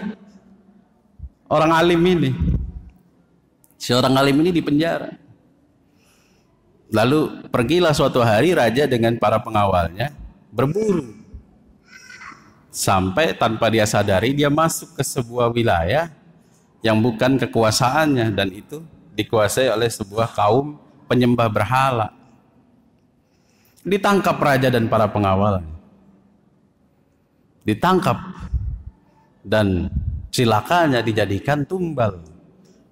S1: orang alim ini. Seorang alim ini dipenjara. Lalu pergilah suatu hari raja dengan para pengawalnya berburu. Sampai tanpa dia sadari dia masuk ke sebuah wilayah yang bukan kekuasaannya dan itu dikuasai oleh sebuah kaum penyembah berhala. Ditangkap raja dan para pengawalnya. Ditangkap dan silakanya dijadikan tumbal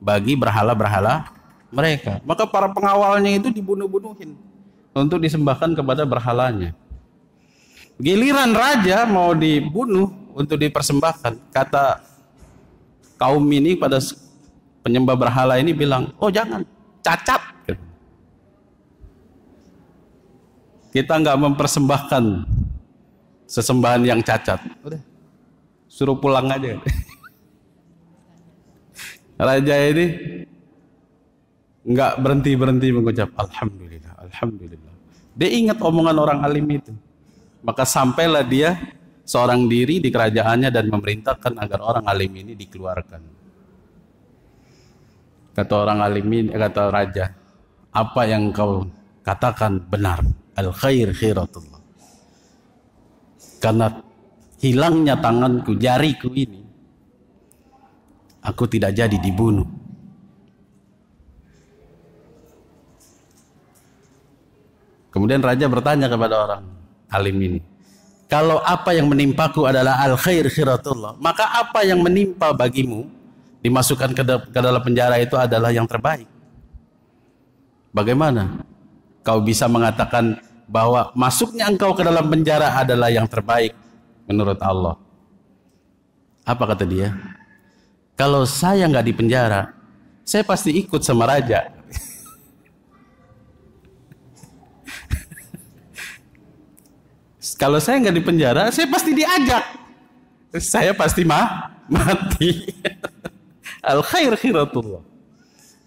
S1: bagi berhala-berhala mereka. Maka para pengawalnya itu dibunuh-bunuhin untuk disembahkan kepada berhalanya. Giliran raja mau dibunuh untuk dipersembahkan. Kata kaum ini pada penyembah berhala ini bilang, oh jangan, cacat. Kita nggak mempersembahkan sesembahan yang cacat. Udah, suruh pulang aja. raja ini nggak berhenti berhenti mengucap alhamdulillah alhamdulillah dia ingat omongan orang alim itu maka sampailah dia seorang diri di kerajaannya dan memerintahkan agar orang alim ini dikeluarkan kata orang alim ini eh, kata raja apa yang kau katakan benar al khair khairatullah karena hilangnya tanganku jariku ini aku tidak jadi dibunuh. Kemudian raja bertanya kepada orang alim ini, kalau apa yang menimpaku adalah al khair khiratullah, maka apa yang menimpa bagimu dimasukkan ke, ke dalam penjara itu adalah yang terbaik. Bagaimana kau bisa mengatakan bahwa masuknya engkau ke dalam penjara adalah yang terbaik menurut Allah? Apa kata dia? kalau saya nggak di penjara, saya pasti ikut sama raja. kalau saya nggak di penjara, saya pasti diajak. Saya pasti mah mati. Al khair khiratullah.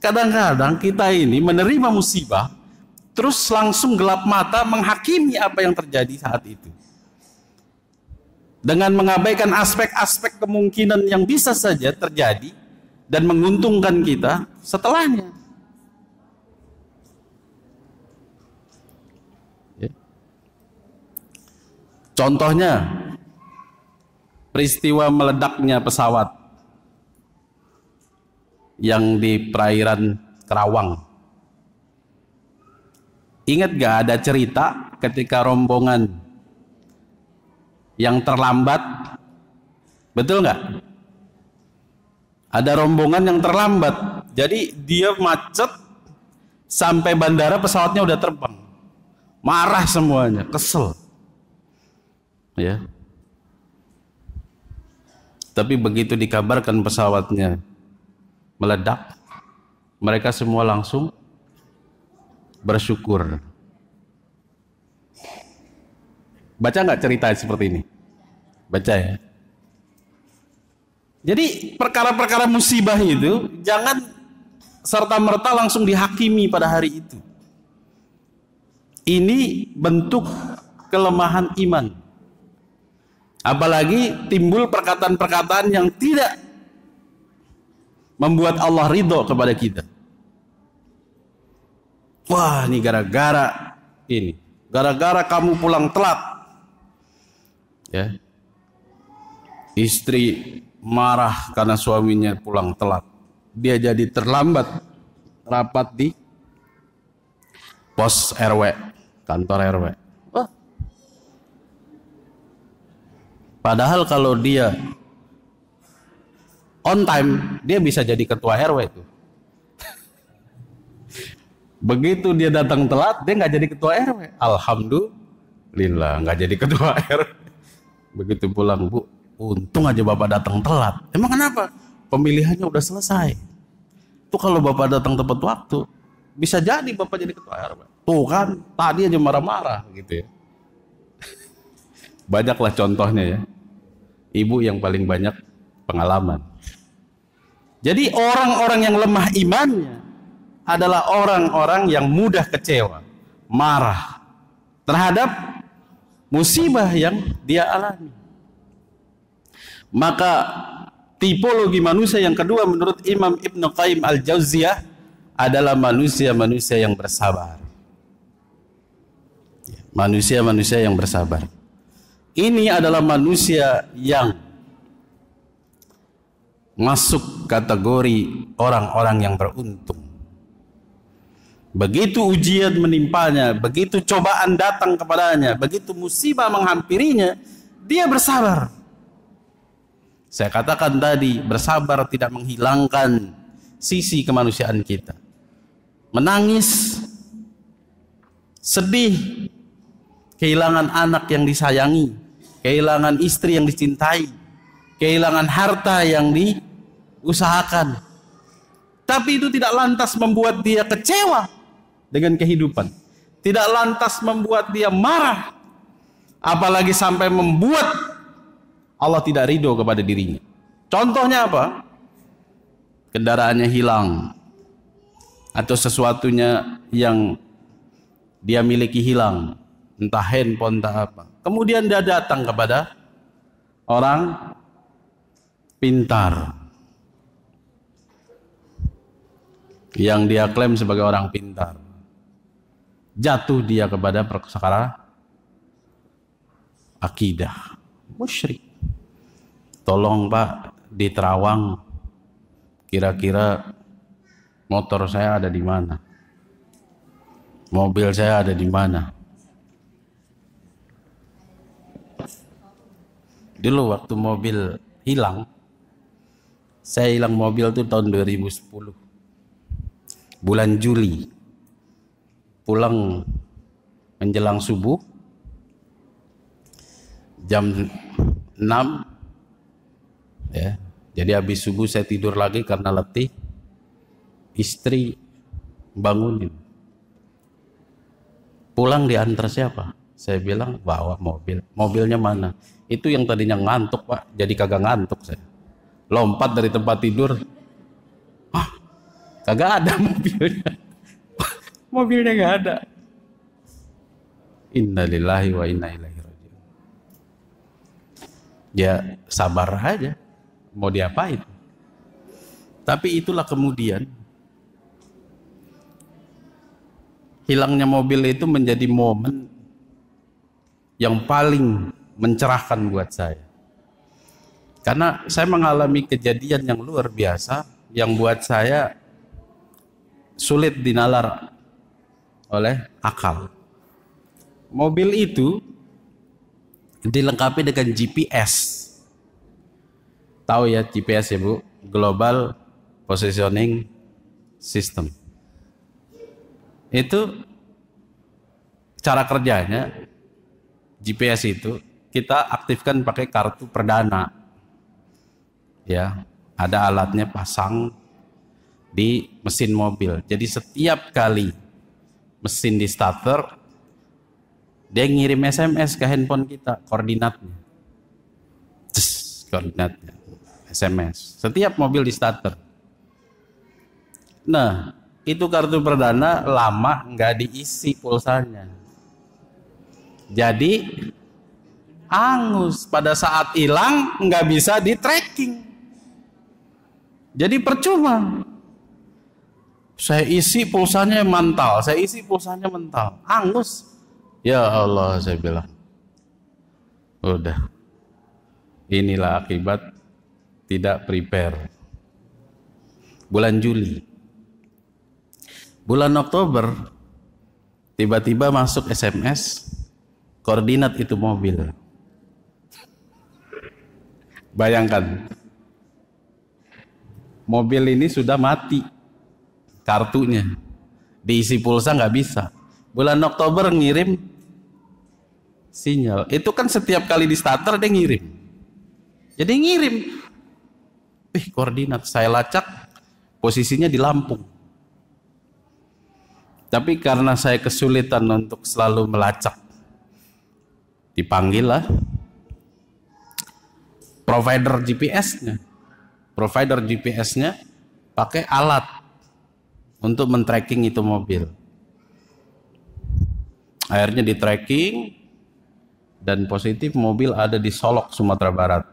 S1: Kadang-kadang kita ini menerima musibah, terus langsung gelap mata menghakimi apa yang terjadi saat itu dengan mengabaikan aspek-aspek kemungkinan yang bisa saja terjadi dan menguntungkan kita setelahnya. Ya. Contohnya peristiwa meledaknya pesawat yang di perairan Kerawang. Ingat gak ada cerita ketika rombongan yang terlambat betul nggak ada rombongan yang terlambat jadi dia macet sampai bandara pesawatnya udah terbang marah semuanya kesel ya tapi begitu dikabarkan pesawatnya meledak mereka semua langsung bersyukur Baca nggak cerita seperti ini? Baca ya. Jadi perkara-perkara musibah itu jangan serta-merta langsung dihakimi pada hari itu. Ini bentuk kelemahan iman. Apalagi timbul perkataan-perkataan yang tidak membuat Allah ridho kepada kita. Wah, ini gara-gara ini. Gara-gara kamu pulang telat ya istri marah karena suaminya pulang telat dia jadi terlambat rapat di pos RW kantor RW Wah. padahal kalau dia on time dia bisa jadi ketua RW itu begitu dia datang telat dia nggak jadi ketua RW alhamdulillah nggak jadi ketua RW Begitu pulang, Bu, untung aja Bapak datang telat. Emang kenapa? Pemilihannya udah selesai. Itu kalau Bapak datang tepat waktu, bisa jadi Bapak jadi ketua RW. Tuh kan, tadi aja marah-marah gitu ya. Banyaklah contohnya ya. Ibu yang paling banyak pengalaman. Jadi orang-orang yang lemah imannya adalah orang-orang yang mudah kecewa, marah terhadap musibah yang dia alami. Maka tipologi manusia yang kedua menurut Imam Ibn Qayyim Al-Jauziyah adalah manusia-manusia yang bersabar. Ya, manusia-manusia yang bersabar. Ini adalah manusia yang masuk kategori orang-orang yang beruntung. Begitu ujian menimpanya, begitu cobaan datang kepadanya, begitu musibah menghampirinya, dia bersabar. Saya katakan tadi, bersabar tidak menghilangkan sisi kemanusiaan kita. Menangis, sedih, kehilangan anak yang disayangi, kehilangan istri yang dicintai, kehilangan harta yang diusahakan. Tapi itu tidak lantas membuat dia kecewa dengan kehidupan. Tidak lantas membuat dia marah, apalagi sampai membuat Allah tidak ridho kepada dirinya. Contohnya apa? Kendaraannya hilang atau sesuatunya yang dia miliki hilang, entah handphone entah apa. Kemudian dia datang kepada orang pintar. Yang dia klaim sebagai orang pintar jatuh dia kepada perkara akidah musyrik tolong pak di Terawang kira-kira motor saya ada di mana mobil saya ada di mana dulu waktu mobil hilang saya hilang mobil itu tahun 2010 bulan Juli pulang menjelang subuh jam 6 ya jadi habis subuh saya tidur lagi karena letih istri bangunin pulang diantar siapa saya bilang bawa mobil mobilnya mana itu yang tadinya ngantuk pak jadi kagak ngantuk saya lompat dari tempat tidur ah kagak ada mobilnya mobilnya nggak ada. Innalillahi wa inna ilaihi rajiun. Ya sabar aja. Mau diapain? Tapi itulah kemudian hilangnya mobil itu menjadi momen yang paling mencerahkan buat saya. Karena saya mengalami kejadian yang luar biasa yang buat saya sulit dinalar oleh akal. Mobil itu dilengkapi dengan GPS. Tahu ya GPS ya Bu? Global Positioning System. Itu cara kerjanya GPS itu kita aktifkan pakai kartu perdana. Ya, ada alatnya pasang di mesin mobil. Jadi setiap kali mesin di starter, dia ngirim SMS ke handphone kita koordinatnya. Cus, koordinatnya. SMS. Setiap mobil di starter. Nah, itu kartu perdana lama nggak diisi pulsanya. Jadi angus pada saat hilang nggak bisa di tracking. Jadi percuma saya isi pulsanya mental, saya isi pulsanya mental. Angus. Ya Allah, saya bilang. Udah. Inilah akibat tidak prepare. Bulan Juli. Bulan Oktober tiba-tiba masuk SMS koordinat itu mobil. Bayangkan, mobil ini sudah mati kartunya diisi pulsa nggak bisa bulan Oktober ngirim sinyal itu kan setiap kali di starter dia ngirim jadi ngirim Wih, koordinat saya lacak posisinya di Lampung tapi karena saya kesulitan untuk selalu melacak dipanggil lah provider GPS-nya provider GPS-nya pakai alat untuk men-tracking itu mobil. Akhirnya di tracking dan positif mobil ada di Solok, Sumatera Barat.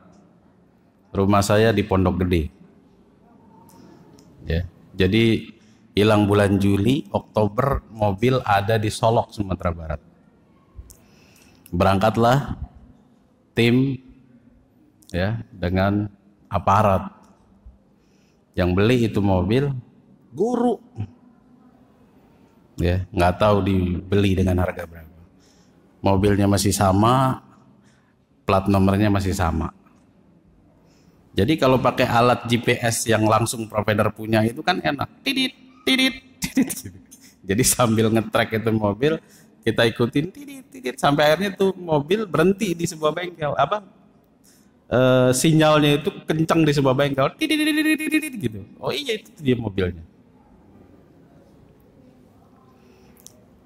S1: Rumah saya di Pondok Gede. Ya. Jadi hilang bulan Juli, Oktober mobil ada di Solok, Sumatera Barat. Berangkatlah tim ya dengan aparat yang beli itu mobil guru ya nggak tahu dibeli dengan harga berapa mobilnya masih sama plat nomornya masih sama jadi kalau pakai alat GPS yang langsung provider punya itu kan enak tidit tidit tidit jadi sambil ngetrack itu mobil kita ikutin tidit tidit sampai akhirnya tuh mobil berhenti di sebuah bengkel apa e, sinyalnya itu kencang di sebuah bengkel Tidit, tidit, tidit, gitu oh iya itu dia mobilnya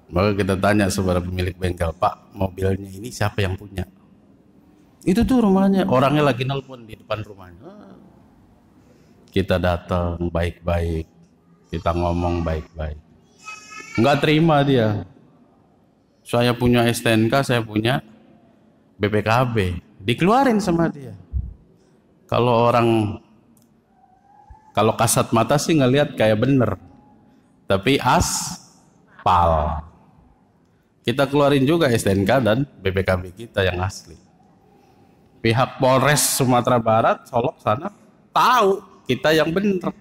S1: Maka kita tanya kepada pemilik bengkel, Pak, mobilnya ini siapa yang punya? Itu tuh rumahnya, orangnya lagi nelpon di depan rumahnya. Kita datang baik-baik, kita ngomong baik-baik. Nggak terima dia. Saya punya STNK, saya punya BPKB. Dikeluarin sama dia. Kalau orang kalau kasat mata sih ngelihat kayak bener tapi as, pal. Kita keluarin juga STNK dan BPKB kita yang asli. Pihak Polres Sumatera Barat, Solok sana tahu kita yang benar.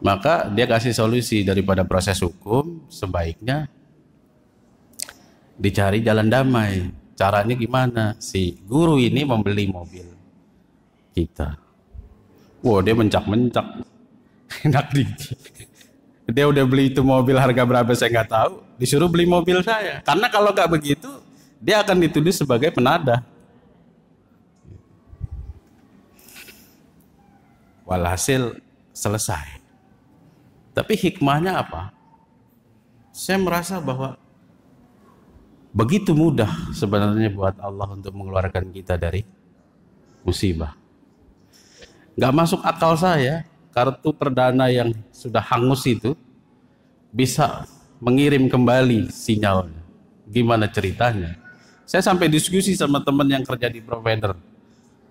S1: Maka dia kasih solusi daripada proses hukum sebaiknya dicari jalan damai. Caranya gimana? Si guru ini membeli mobil kita. Wow, dia mencak-mencak. Enak dikit. Dia udah beli itu mobil harga berapa saya nggak tahu. Disuruh beli mobil saya. Karena kalau nggak begitu, dia akan dituduh sebagai penada. Walhasil selesai. Tapi hikmahnya apa? Saya merasa bahwa begitu mudah sebenarnya buat Allah untuk mengeluarkan kita dari musibah. Nggak masuk akal saya kartu perdana yang sudah hangus itu bisa mengirim kembali sinyal. Gimana ceritanya? Saya sampai diskusi sama teman yang kerja di provider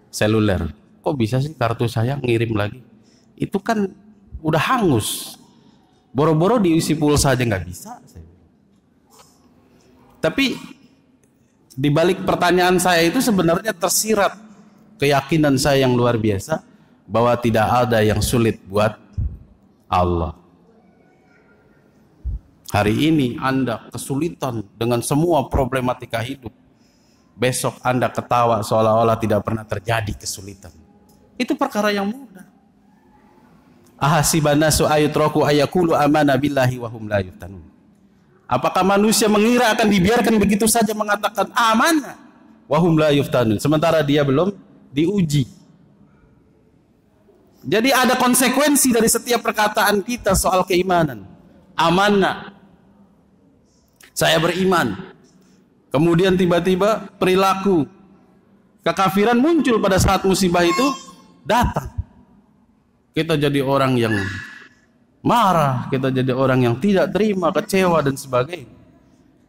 S1: seluler. Kok bisa sih kartu saya ngirim lagi? Itu kan udah hangus. Boro-boro diisi pulsa aja nggak bisa. Tapi di balik pertanyaan saya itu sebenarnya tersirat keyakinan saya yang luar biasa bahwa tidak ada yang sulit buat Allah. Hari ini Anda kesulitan dengan semua problematika hidup. Besok Anda ketawa seolah-olah tidak pernah terjadi kesulitan. Itu perkara yang mudah. Ahasibana nasu ayakulu amana billahi wa hum Apakah manusia mengira akan dibiarkan begitu saja mengatakan amanah wahum la yuftanun sementara dia belum diuji jadi ada konsekuensi dari setiap perkataan kita soal keimanan. Amanah. Saya beriman. Kemudian tiba-tiba perilaku kekafiran muncul pada saat musibah itu datang. Kita jadi orang yang marah, kita jadi orang yang tidak terima, kecewa dan sebagainya.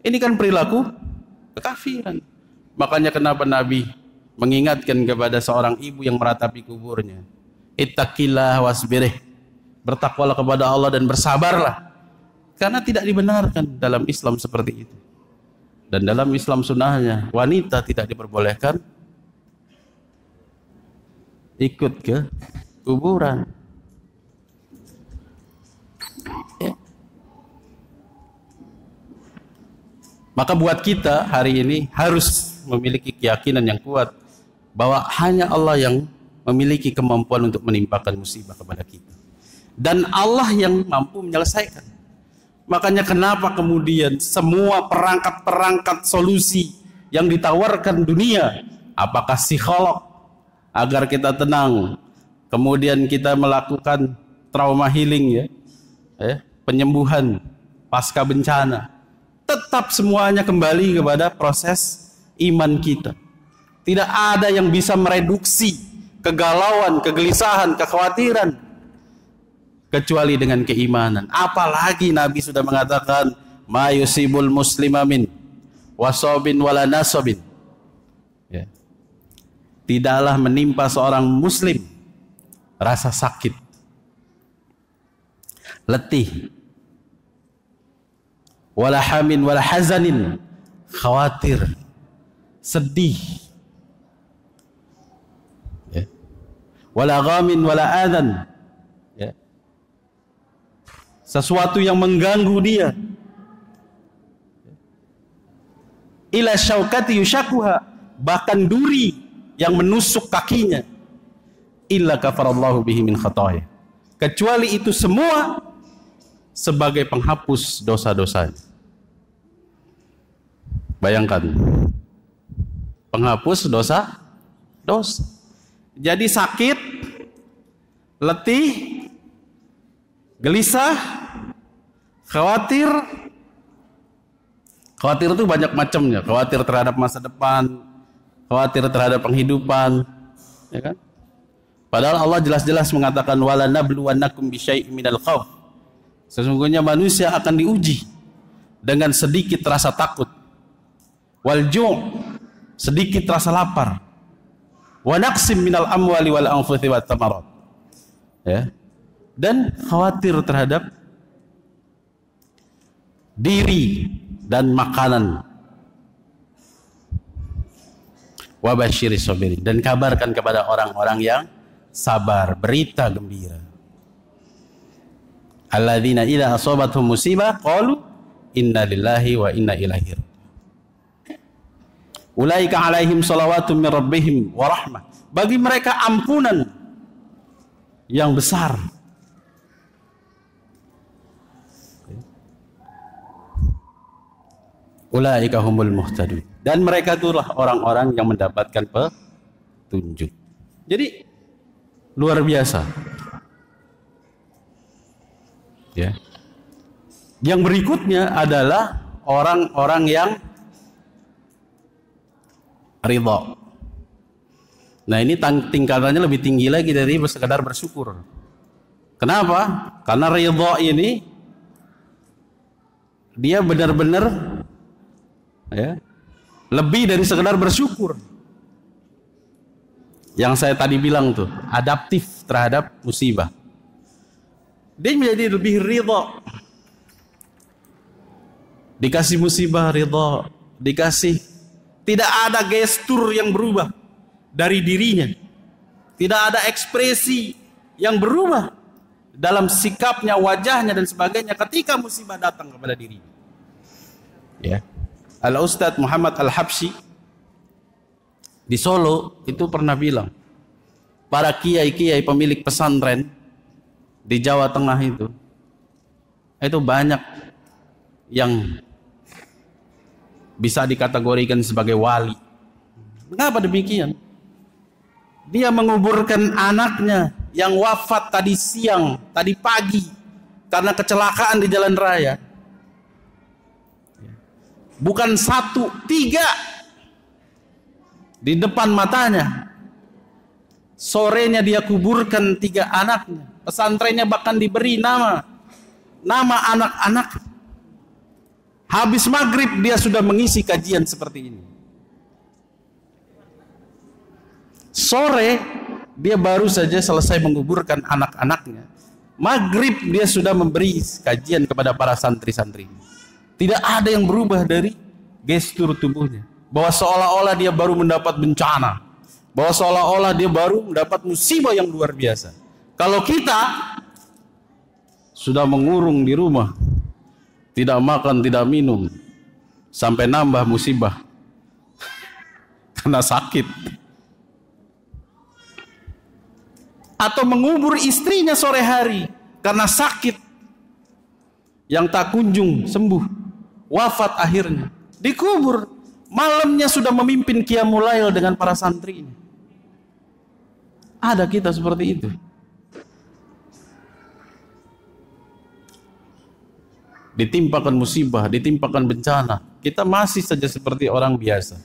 S1: Ini kan perilaku kekafiran. Makanya kenapa Nabi mengingatkan kepada seorang ibu yang meratapi kuburnya ittaqillah wasbirih. Bertakwalah kepada Allah dan bersabarlah. Karena tidak dibenarkan dalam Islam seperti itu. Dan dalam Islam sunnahnya, wanita tidak diperbolehkan ikut ke kuburan. Ya. Maka buat kita hari ini harus memiliki keyakinan yang kuat bahwa hanya Allah yang memiliki kemampuan untuk menimpakan musibah kepada kita. Dan Allah yang mampu menyelesaikan. Makanya kenapa kemudian semua perangkat-perangkat solusi yang ditawarkan dunia, apakah psikolog agar kita tenang, kemudian kita melakukan trauma healing ya, eh, penyembuhan pasca bencana, tetap semuanya kembali kepada proses iman kita. Tidak ada yang bisa mereduksi kegalauan, kegelisahan, kekhawatiran kecuali dengan keimanan. Apalagi Nabi sudah mengatakan mayusibul muslimamin wasobin wala nasobin. Ya. Tidaklah menimpa seorang muslim rasa sakit, letih, wala hamin wala hazanin, khawatir, sedih, wala ghamin wala adhan ya. sesuatu yang mengganggu dia ila syaukati yushakuha bahkan duri yang menusuk kakinya illa kafarallahu bihi min khataya kecuali itu semua sebagai penghapus dosa-dosanya bayangkan penghapus dosa dosa jadi sakit, letih, gelisah, khawatir. Khawatir itu banyak macamnya, khawatir terhadap masa depan, khawatir terhadap penghidupan, ya kan? Padahal Allah jelas-jelas mengatakan wala nabluwannakum bisyai'in minal khauf. Sesungguhnya manusia akan diuji dengan sedikit rasa takut. Wal sedikit rasa lapar wa naqsim minal amwali wal anfusi wat tamarat. Ya. Dan khawatir terhadap diri dan makanan. Wa basyiri sabirin dan kabarkan kepada orang-orang yang sabar, berita gembira. Alladzina idza asabatuhum musibah qalu inna lillahi wa inna ilaihi Ulaika alaihim salawatu min rabbihim wa Bagi mereka ampunan yang besar. Ulaika humul muhtadun. Dan mereka itulah orang-orang yang mendapatkan petunjuk. Jadi luar biasa. Ya. Yang berikutnya adalah orang-orang yang ridho. Nah ini tingkatannya lebih tinggi lagi dari sekedar bersyukur. Kenapa? Karena ridho ini dia benar-benar ya, lebih dari sekedar bersyukur. Yang saya tadi bilang tuh, adaptif terhadap musibah. Dia menjadi lebih ridho. Dikasih musibah ridho, dikasih tidak ada gestur yang berubah dari dirinya. Tidak ada ekspresi yang berubah dalam sikapnya, wajahnya dan sebagainya ketika musibah datang kepada dirinya. Ya. Al Ustadz Muhammad Al Habsyi di Solo itu pernah bilang para kiai-kiai pemilik pesantren di Jawa Tengah itu itu banyak yang bisa dikategorikan sebagai wali. Mengapa demikian? Dia menguburkan anaknya yang wafat tadi siang, tadi pagi karena kecelakaan di jalan raya. Bukan satu, tiga di depan matanya. Sorenya dia kuburkan tiga anaknya. Pesantrennya bahkan diberi nama. Nama anak-anak Habis maghrib dia sudah mengisi kajian seperti ini. Sore dia baru saja selesai menguburkan anak-anaknya. Maghrib dia sudah memberi kajian kepada para santri-santri. Tidak ada yang berubah dari gestur tubuhnya. Bahwa seolah-olah dia baru mendapat bencana. Bahwa seolah-olah dia baru mendapat musibah yang luar biasa. Kalau kita sudah mengurung di rumah, tidak makan, tidak minum, sampai nambah musibah karena sakit. Atau mengubur istrinya sore hari karena sakit yang tak kunjung sembuh, wafat akhirnya, dikubur. Malamnya sudah memimpin kiamulail dengan para santri ini Ada kita seperti itu. ditimpakan musibah, ditimpakan bencana, kita masih saja seperti orang biasa.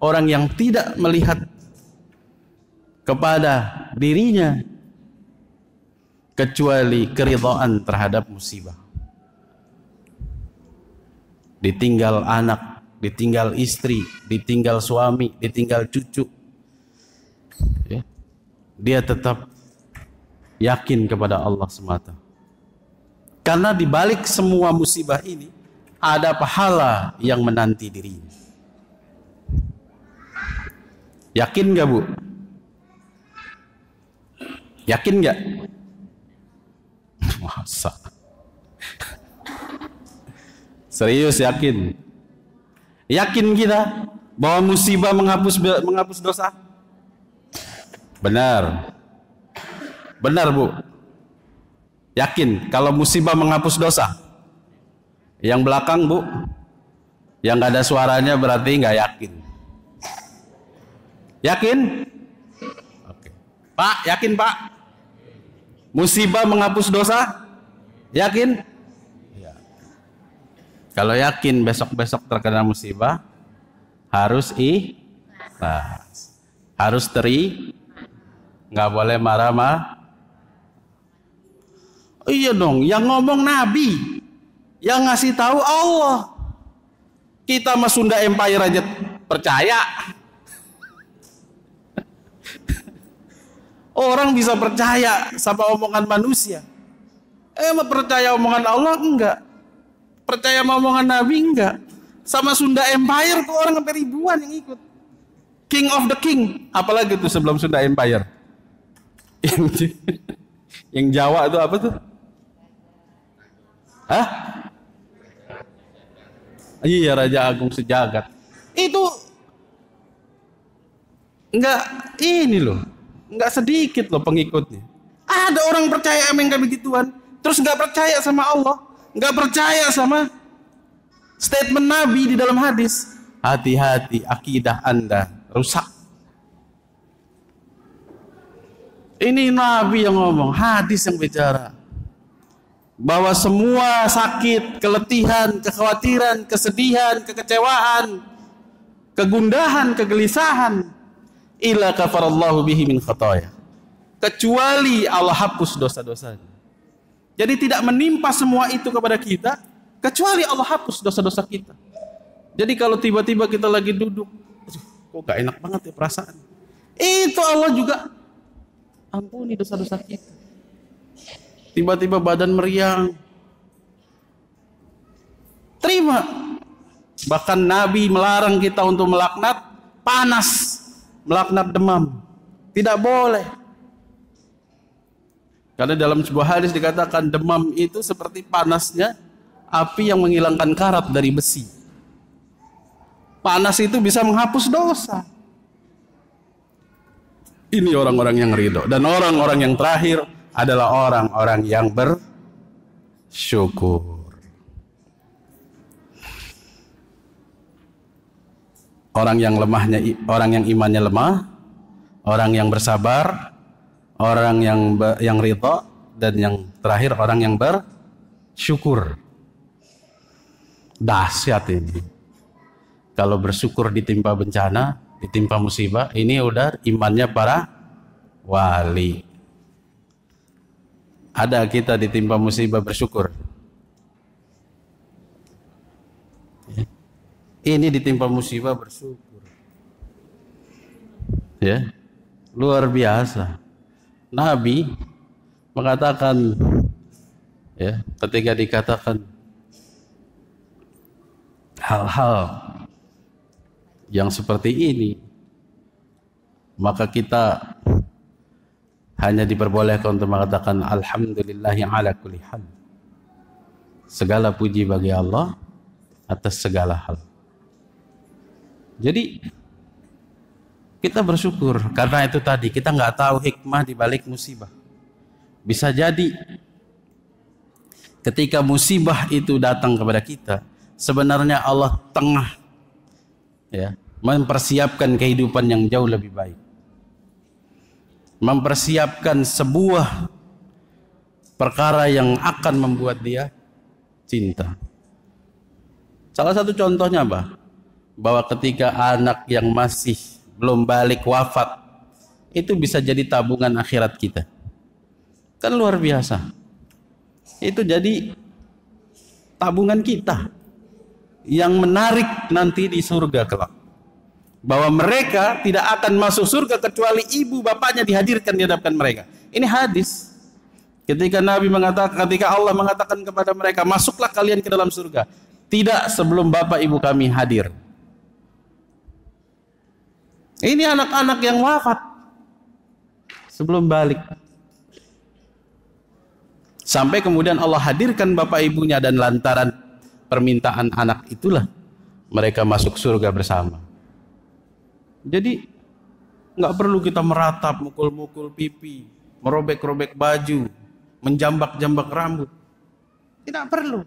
S1: Orang yang tidak melihat kepada dirinya kecuali keridhaan terhadap musibah. Ditinggal anak, ditinggal istri, ditinggal suami, ditinggal cucu. Ya. Dia tetap yakin kepada Allah semata. Karena di balik semua musibah ini ada pahala yang menanti diri. Yakin gak bu? Yakin gak? Masa? Serius yakin? Yakin kita bahwa musibah menghapus menghapus dosa? Benar. Benar bu. Yakin kalau musibah menghapus dosa? Yang belakang bu, yang gak ada suaranya berarti nggak yakin. Yakin? Oke. Pak, yakin pak? Musibah menghapus dosa? Yakin? Ya. Kalau yakin besok-besok terkena musibah, harus i, nah, harus teri, nggak boleh marah-marah Iya dong, yang ngomong Nabi, yang ngasih tahu Allah. Kita mas Sunda Empire aja percaya. Orang bisa percaya sama omongan manusia. Eh, mau percaya omongan Allah enggak? Percaya sama omongan Nabi enggak? Sama Sunda Empire tuh orang sampai ribuan yang ikut. King of the King, apalagi tuh sebelum Sunda Empire. yang Jawa itu apa tuh? Hah? Iya Raja Agung sejagat. Itu enggak ini loh, Enggak sedikit loh pengikutnya. Ada orang percaya sama kami begituan, terus enggak percaya sama Allah, enggak percaya sama statement Nabi di dalam hadis. Hati-hati akidah Anda rusak. Ini Nabi yang ngomong, hadis yang bicara bahwa semua sakit, keletihan, kekhawatiran, kesedihan, kekecewaan, kegundahan, kegelisahan ila kafarallahu bihi min khataya. Kecuali Allah hapus dosa-dosanya. Jadi tidak menimpa semua itu kepada kita kecuali Allah hapus dosa-dosa kita. Jadi kalau tiba-tiba kita lagi duduk, aduh, kok gak enak banget ya perasaan. Itu Allah juga ampuni dosa-dosa kita. Tiba-tiba badan meriang. Terima. Bahkan Nabi melarang kita untuk melaknat panas, melaknat demam. Tidak boleh. Karena dalam sebuah hadis dikatakan demam itu seperti panasnya api yang menghilangkan karat dari besi. Panas itu bisa menghapus dosa. Ini orang-orang yang ridho. Dan orang-orang yang terakhir adalah orang-orang yang bersyukur. Orang yang lemahnya orang yang imannya lemah, orang yang bersabar, orang yang yang rito dan yang terakhir orang yang bersyukur. Dahsyat ini. Kalau bersyukur ditimpa bencana, ditimpa musibah, ini udah imannya para wali ada kita ditimpa musibah bersyukur ini ditimpa musibah bersyukur ya luar biasa Nabi mengatakan ya ketika dikatakan hal-hal yang seperti ini maka kita hanya diperbolehkan untuk mengatakan alhamdulillah yang ala kulli hal. Segala puji bagi Allah atas segala hal. Jadi kita bersyukur karena itu tadi kita nggak tahu hikmah di balik musibah. Bisa jadi ketika musibah itu datang kepada kita, sebenarnya Allah tengah ya mempersiapkan kehidupan yang jauh lebih baik mempersiapkan sebuah perkara yang akan membuat dia cinta. Salah satu contohnya apa? Bahwa ketika anak yang masih belum balik wafat itu bisa jadi tabungan akhirat kita. Kan luar biasa. Itu jadi tabungan kita yang menarik nanti di surga kelak bahwa mereka tidak akan masuk surga kecuali ibu bapaknya dihadirkan di hadapan mereka. Ini hadis. Ketika Nabi mengatakan, ketika Allah mengatakan kepada mereka, masuklah kalian ke dalam surga. Tidak sebelum bapak ibu kami hadir. Ini anak-anak yang wafat sebelum balik. Sampai kemudian Allah hadirkan bapak ibunya dan lantaran permintaan anak itulah mereka masuk surga bersama. Jadi nggak perlu kita meratap, mukul-mukul pipi, merobek-robek baju, menjambak-jambak rambut. Tidak perlu.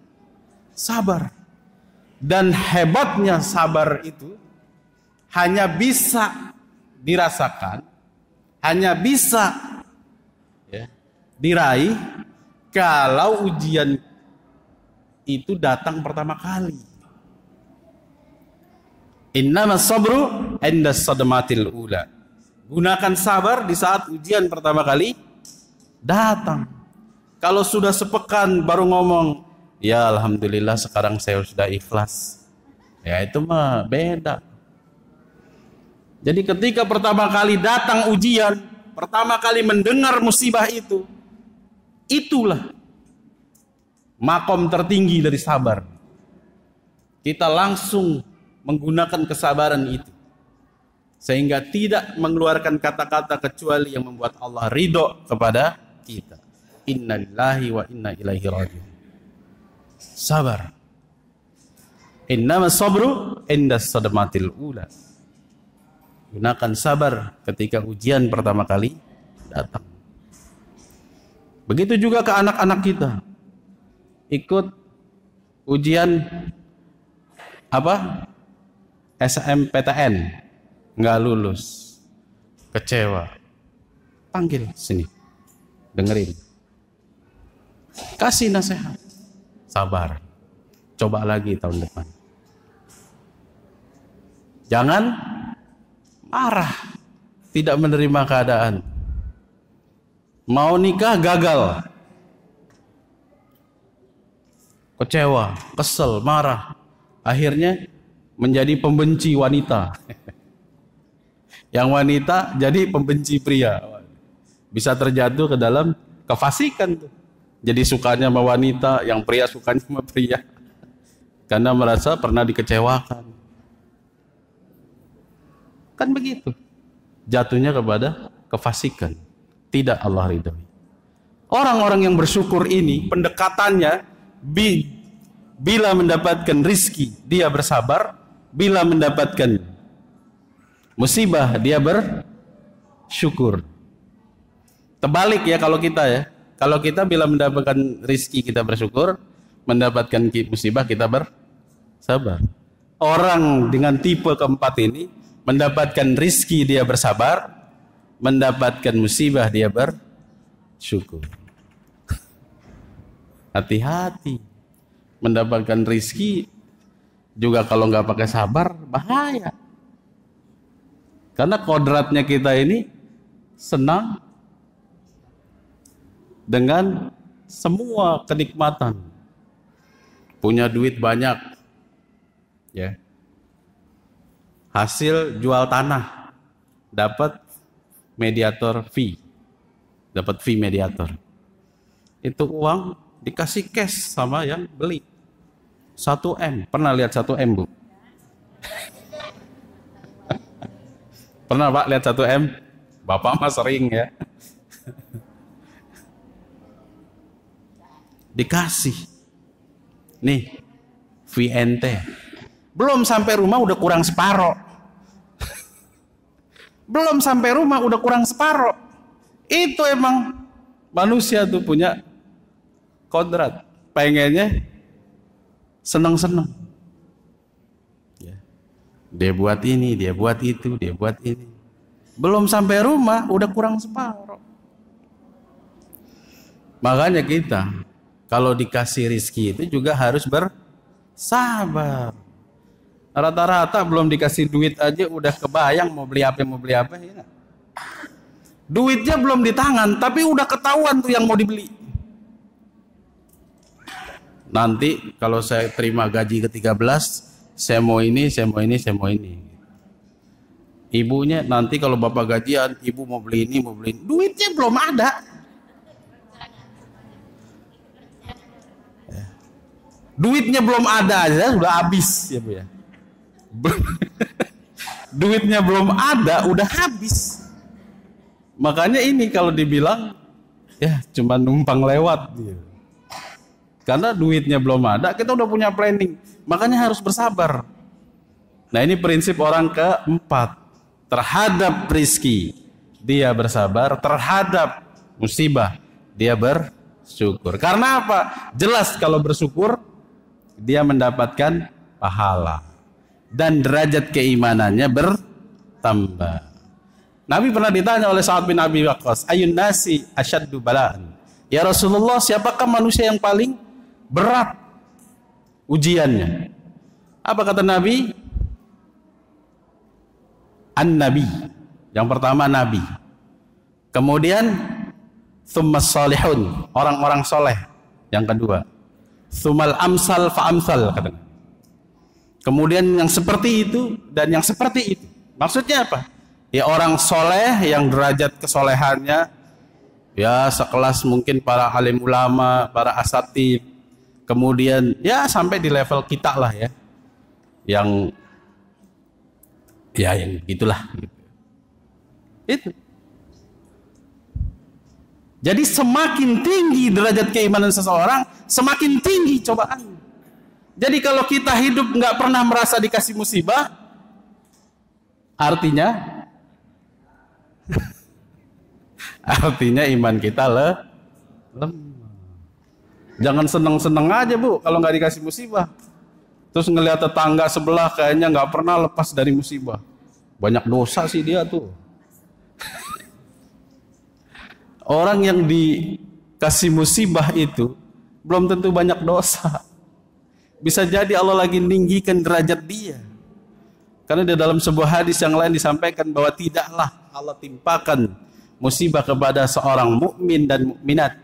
S1: Sabar. Dan hebatnya sabar itu hanya bisa dirasakan, hanya bisa ya, diraih kalau ujian itu datang pertama kali. Innama sabru inda sadmatil ula. Gunakan sabar di saat ujian pertama kali datang. Kalau sudah sepekan baru ngomong, ya alhamdulillah sekarang saya sudah ikhlas. Ya itu mah beda. Jadi ketika pertama kali datang ujian, pertama kali mendengar musibah itu, itulah makom tertinggi dari sabar. Kita langsung menggunakan kesabaran itu sehingga tidak mengeluarkan kata-kata kecuali yang membuat Allah ridho kepada kita. Innalillahi wa inna ilaihi rajiun. Sabar. Innama sabru inda sadmatil ula. Gunakan sabar ketika ujian pertama kali datang. Begitu juga ke anak-anak kita. Ikut ujian apa? SMPTN nggak lulus kecewa panggil sini dengerin kasih nasihat sabar coba lagi tahun depan jangan marah tidak menerima keadaan mau nikah gagal kecewa kesel marah akhirnya menjadi pembenci wanita. yang wanita jadi pembenci pria. Bisa terjatuh ke dalam kefasikan tuh. Jadi sukanya sama wanita, yang pria sukanya sama pria. Karena merasa pernah dikecewakan. Kan begitu. Jatuhnya kepada kefasikan. Tidak Allah ridhoi. Orang-orang yang bersyukur ini pendekatannya bila mendapatkan rizki dia bersabar bila mendapatkan musibah dia bersyukur terbalik ya kalau kita ya kalau kita bila mendapatkan rizki kita bersyukur mendapatkan musibah kita bersabar orang dengan tipe keempat ini mendapatkan rizki dia bersabar mendapatkan musibah dia bersyukur hati-hati mendapatkan rizki juga kalau nggak pakai sabar bahaya. Karena kodratnya kita ini senang dengan semua kenikmatan. Punya duit banyak. Ya. Hasil jual tanah dapat mediator fee. Dapat fee mediator. Itu uang dikasih cash sama yang beli satu m Pernah lihat satu m Bu? Pernah, Pak, lihat satu m Bapak mah sering ya. Dikasih. Nih, VNT. Belum sampai rumah udah kurang separo. Belum sampai rumah udah kurang separo. Itu emang manusia tuh punya kodrat. Pengennya senang-senang. Ya. Dia buat ini, dia buat itu, dia buat ini. Belum sampai rumah, udah kurang separuh. Makanya kita, kalau dikasih rizki itu juga harus bersabar. Rata-rata belum dikasih duit aja udah kebayang mau beli apa, mau beli apa. Ya. Duitnya belum di tangan, tapi udah ketahuan tuh yang mau dibeli. Nanti kalau saya terima gaji ke-13, saya mau ini, saya mau ini, saya mau ini. Ibunya nanti kalau bapak gajian, ibu mau beli ini, mau beli ini. Duitnya belum ada. Ya. Duitnya belum ada, aja, sudah habis ya bu ya. Duitnya belum ada, udah habis. Makanya ini kalau dibilang ya cuma numpang lewat gitu karena duitnya belum ada, kita udah punya planning. Makanya harus bersabar. Nah ini prinsip orang keempat. Terhadap rizki, dia bersabar. Terhadap musibah, dia bersyukur. Karena apa? Jelas kalau bersyukur, dia mendapatkan pahala. Dan derajat keimanannya bertambah. Nabi pernah ditanya oleh Sa'ad bin Abi Waqqas, ayun nasi asyaddu balaan. Ya Rasulullah, siapakah manusia yang paling berat ujiannya. Apa kata Nabi? An-Nabi. Yang pertama Nabi. Kemudian Thummas salihun. Orang-orang soleh. Yang kedua. Thumal amsal fa amsal. Katanya. Kemudian yang seperti itu dan yang seperti itu. Maksudnya apa? Ya orang soleh yang derajat kesolehannya ya sekelas mungkin para alim ulama, para asatib, kemudian ya sampai di level kita lah ya yang ya yang gitulah itu jadi semakin tinggi derajat keimanan seseorang semakin tinggi cobaan jadi kalau kita hidup nggak pernah merasa dikasih musibah artinya artinya iman kita le lemah Jangan seneng-seneng aja bu, kalau nggak dikasih musibah. Terus ngelihat tetangga sebelah kayaknya nggak pernah lepas dari musibah. Banyak dosa sih dia tuh. Orang yang dikasih musibah itu belum tentu banyak dosa. Bisa jadi Allah lagi ninggikan derajat dia. Karena di dalam sebuah hadis yang lain disampaikan bahwa tidaklah Allah timpakan musibah kepada seorang mukmin dan mukminat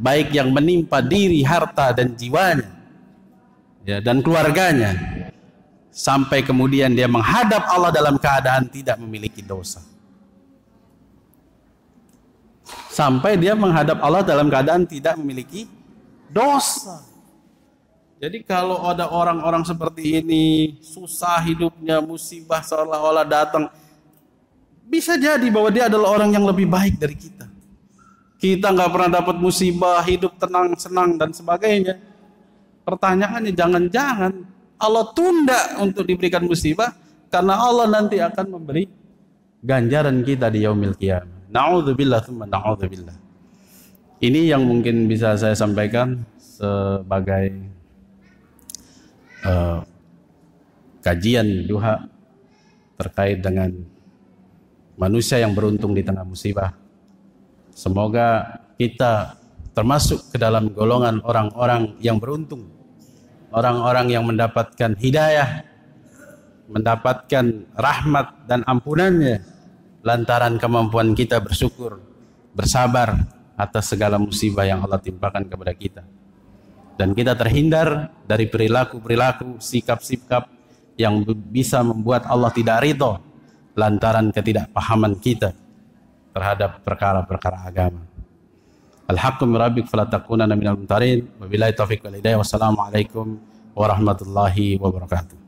S1: baik yang menimpa diri, harta dan jiwanya ya, dan keluarganya sampai kemudian dia menghadap Allah dalam keadaan tidak memiliki dosa sampai dia menghadap Allah dalam keadaan tidak memiliki dosa jadi kalau ada orang-orang seperti ini susah hidupnya musibah seolah-olah datang bisa jadi bahwa dia adalah orang yang lebih baik dari kita kita nggak pernah dapat musibah, hidup tenang, senang, dan sebagainya. Pertanyaannya, jangan-jangan Allah tunda untuk diberikan musibah, karena Allah nanti akan memberi ganjaran kita di yaumil qiyamah. Na'udzubillah thumma na'udzubillah. Ini yang mungkin bisa saya sampaikan sebagai uh, kajian duha terkait dengan manusia yang beruntung di tengah musibah. Semoga kita termasuk ke dalam golongan orang-orang yang beruntung. Orang-orang yang mendapatkan hidayah, mendapatkan rahmat dan ampunannya lantaran kemampuan kita bersyukur, bersabar atas segala musibah yang Allah timpakan kepada kita. Dan kita terhindar dari perilaku-perilaku, sikap-sikap yang bisa membuat Allah tidak ridho lantaran ketidakpahaman kita terhadap perkara-perkara agama. al hakum rabbik fala takunanna minal mumtarin. Wabillahi taufiq wal hidayah. Wassalamualaikum warahmatullahi wabarakatuh.